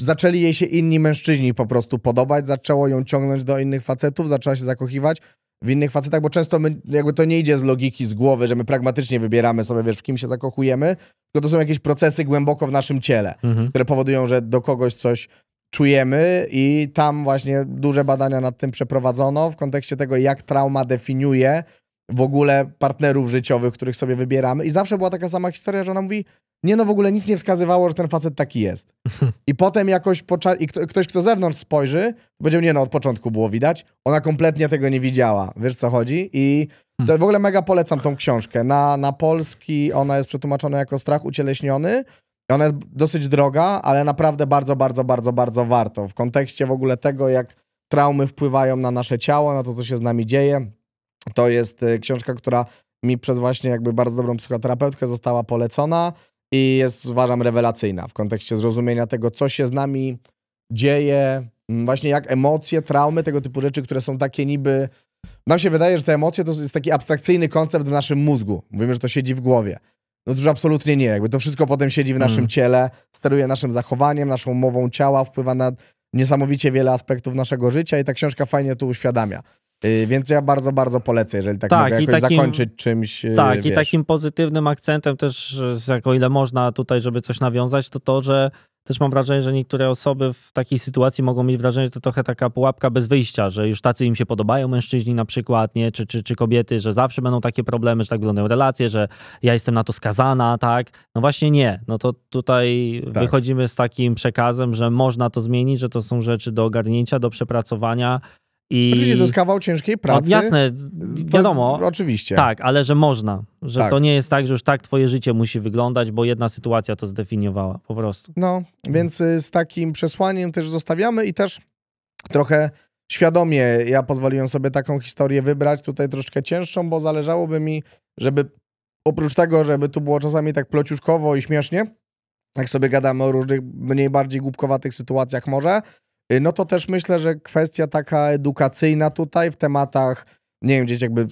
[SPEAKER 2] zaczęli jej się inni mężczyźni po prostu podobać, zaczęło ją ciągnąć do innych facetów, zaczęła się zakochiwać w innych facetach, bo często my, jakby to nie idzie z logiki, z głowy, że my pragmatycznie wybieramy sobie, wiesz, w kim się zakochujemy, tylko to są jakieś procesy głęboko w naszym ciele, mhm. które powodują, że do kogoś coś czujemy i tam właśnie duże badania nad tym przeprowadzono w kontekście tego, jak trauma definiuje w ogóle partnerów życiowych, których sobie wybieramy. I zawsze była taka sama historia, że ona mówi, nie no, w ogóle nic nie wskazywało, że ten facet taki jest. I potem jakoś i kto ktoś, kto zewnątrz spojrzy, będzie nie no, od początku było widać, ona kompletnie tego nie widziała. Wiesz, co chodzi? I to hmm. w ogóle mega polecam tą książkę. Na, na polski ona jest przetłumaczona jako Strach Ucieleśniony. i Ona jest dosyć droga, ale naprawdę bardzo, bardzo, bardzo, bardzo warto. W kontekście w ogóle tego, jak traumy wpływają na nasze ciało, na to, co się z nami dzieje, to jest y, książka, która mi przez właśnie jakby bardzo dobrą psychoterapeutkę została polecona i jest, uważam, rewelacyjna w kontekście zrozumienia tego, co się z nami dzieje, właśnie jak emocje, traumy, tego typu rzeczy, które są takie niby... Nam się wydaje, że te emocje to jest taki abstrakcyjny koncept w naszym mózgu. Mówimy, że to siedzi w głowie. No dużo absolutnie nie. Jakby to wszystko potem siedzi w mm. naszym ciele, steruje naszym zachowaniem, naszą mową ciała, wpływa na niesamowicie wiele aspektów naszego życia i ta książka fajnie to uświadamia. Y, więc ja bardzo, bardzo polecę, jeżeli tak, tak mogę jakoś takim, zakończyć czymś. Y, tak, wiesz. i takim
[SPEAKER 1] pozytywnym akcentem też, jak o ile można tutaj, żeby coś nawiązać, to to, że też mam wrażenie, że niektóre osoby w takiej sytuacji mogą mieć wrażenie, że to trochę taka pułapka bez wyjścia, że już tacy im się podobają mężczyźni na przykład, nie? Czy, czy, czy kobiety, że zawsze będą takie problemy, że tak wyglądają relacje, że ja jestem na to skazana, tak? No właśnie nie. No to tutaj tak. wychodzimy z takim przekazem, że można to zmienić, że to są rzeczy do ogarnięcia, do przepracowania i... Oczywiście to jest kawał ciężkiej no, pracy. No, jasne, wiadomo. To, oczywiście. Tak, ale że można. Że tak. to nie jest tak, że już tak twoje życie musi wyglądać, bo jedna sytuacja to zdefiniowała po prostu.
[SPEAKER 2] No, więc y, z takim przesłaniem też zostawiamy i też trochę świadomie ja pozwoliłem sobie taką historię wybrać, tutaj troszkę cięższą, bo zależałoby mi, żeby oprócz tego, żeby tu było czasami tak plociuszkowo i śmiesznie, jak sobie gadamy o różnych mniej, bardziej głupkowatych sytuacjach może, Y, no to też myślę, że kwestia taka edukacyjna tutaj w tematach, nie wiem, gdzieś jakby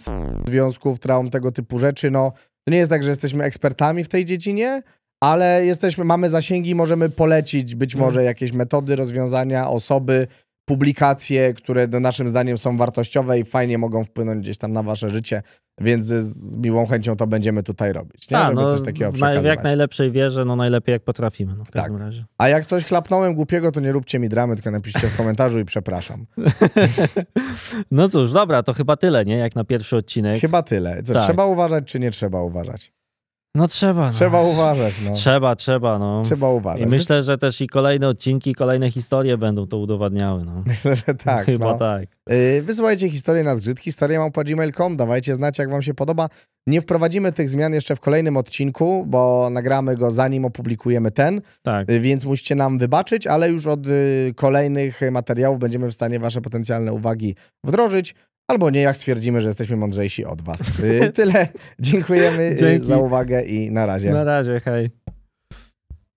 [SPEAKER 2] związków, traum, tego typu rzeczy, no to nie jest tak, że jesteśmy ekspertami w tej dziedzinie, ale jesteśmy, mamy zasięgi, możemy polecić być mhm. może jakieś metody, rozwiązania, osoby, publikacje, które naszym zdaniem są wartościowe i fajnie mogą wpłynąć gdzieś tam na wasze życie. Więc z miłą chęcią to będziemy tutaj robić. Nie? Ta, Żeby no, coś takiego przekazywać. Jak
[SPEAKER 1] najlepszej wierze, no najlepiej jak potrafimy. No, w tak. każdym tak. razie.
[SPEAKER 2] A jak coś chlapnąłem głupiego, to nie róbcie mi dramy, tylko napiszcie w komentarzu i przepraszam.
[SPEAKER 1] no cóż, dobra, to chyba tyle, nie? Jak na pierwszy odcinek. Chyba tyle. Co, tak. Trzeba
[SPEAKER 2] uważać, czy nie trzeba uważać? No trzeba. No. Trzeba uważać. No.
[SPEAKER 1] Trzeba, trzeba. No. Trzeba uważać. I myślę, że też i kolejne odcinki, kolejne historie będą to udowadniały. No. Myślę,
[SPEAKER 2] że tak. Chyba no. tak. Y, wysyłajcie historię na zgrzyt, historię mam po gmail.com, dawajcie znać jak wam się podoba. Nie wprowadzimy tych zmian jeszcze w kolejnym odcinku, bo nagramy go zanim opublikujemy ten, tak. Y, więc musicie nam wybaczyć, ale już od y, kolejnych materiałów będziemy w stanie wasze potencjalne uwagi wdrożyć. Albo nie, jak stwierdzimy, że jesteśmy mądrzejsi od was. Y, tyle. Dziękujemy y, Dzięki. za uwagę i na razie. Na
[SPEAKER 1] razie, hej.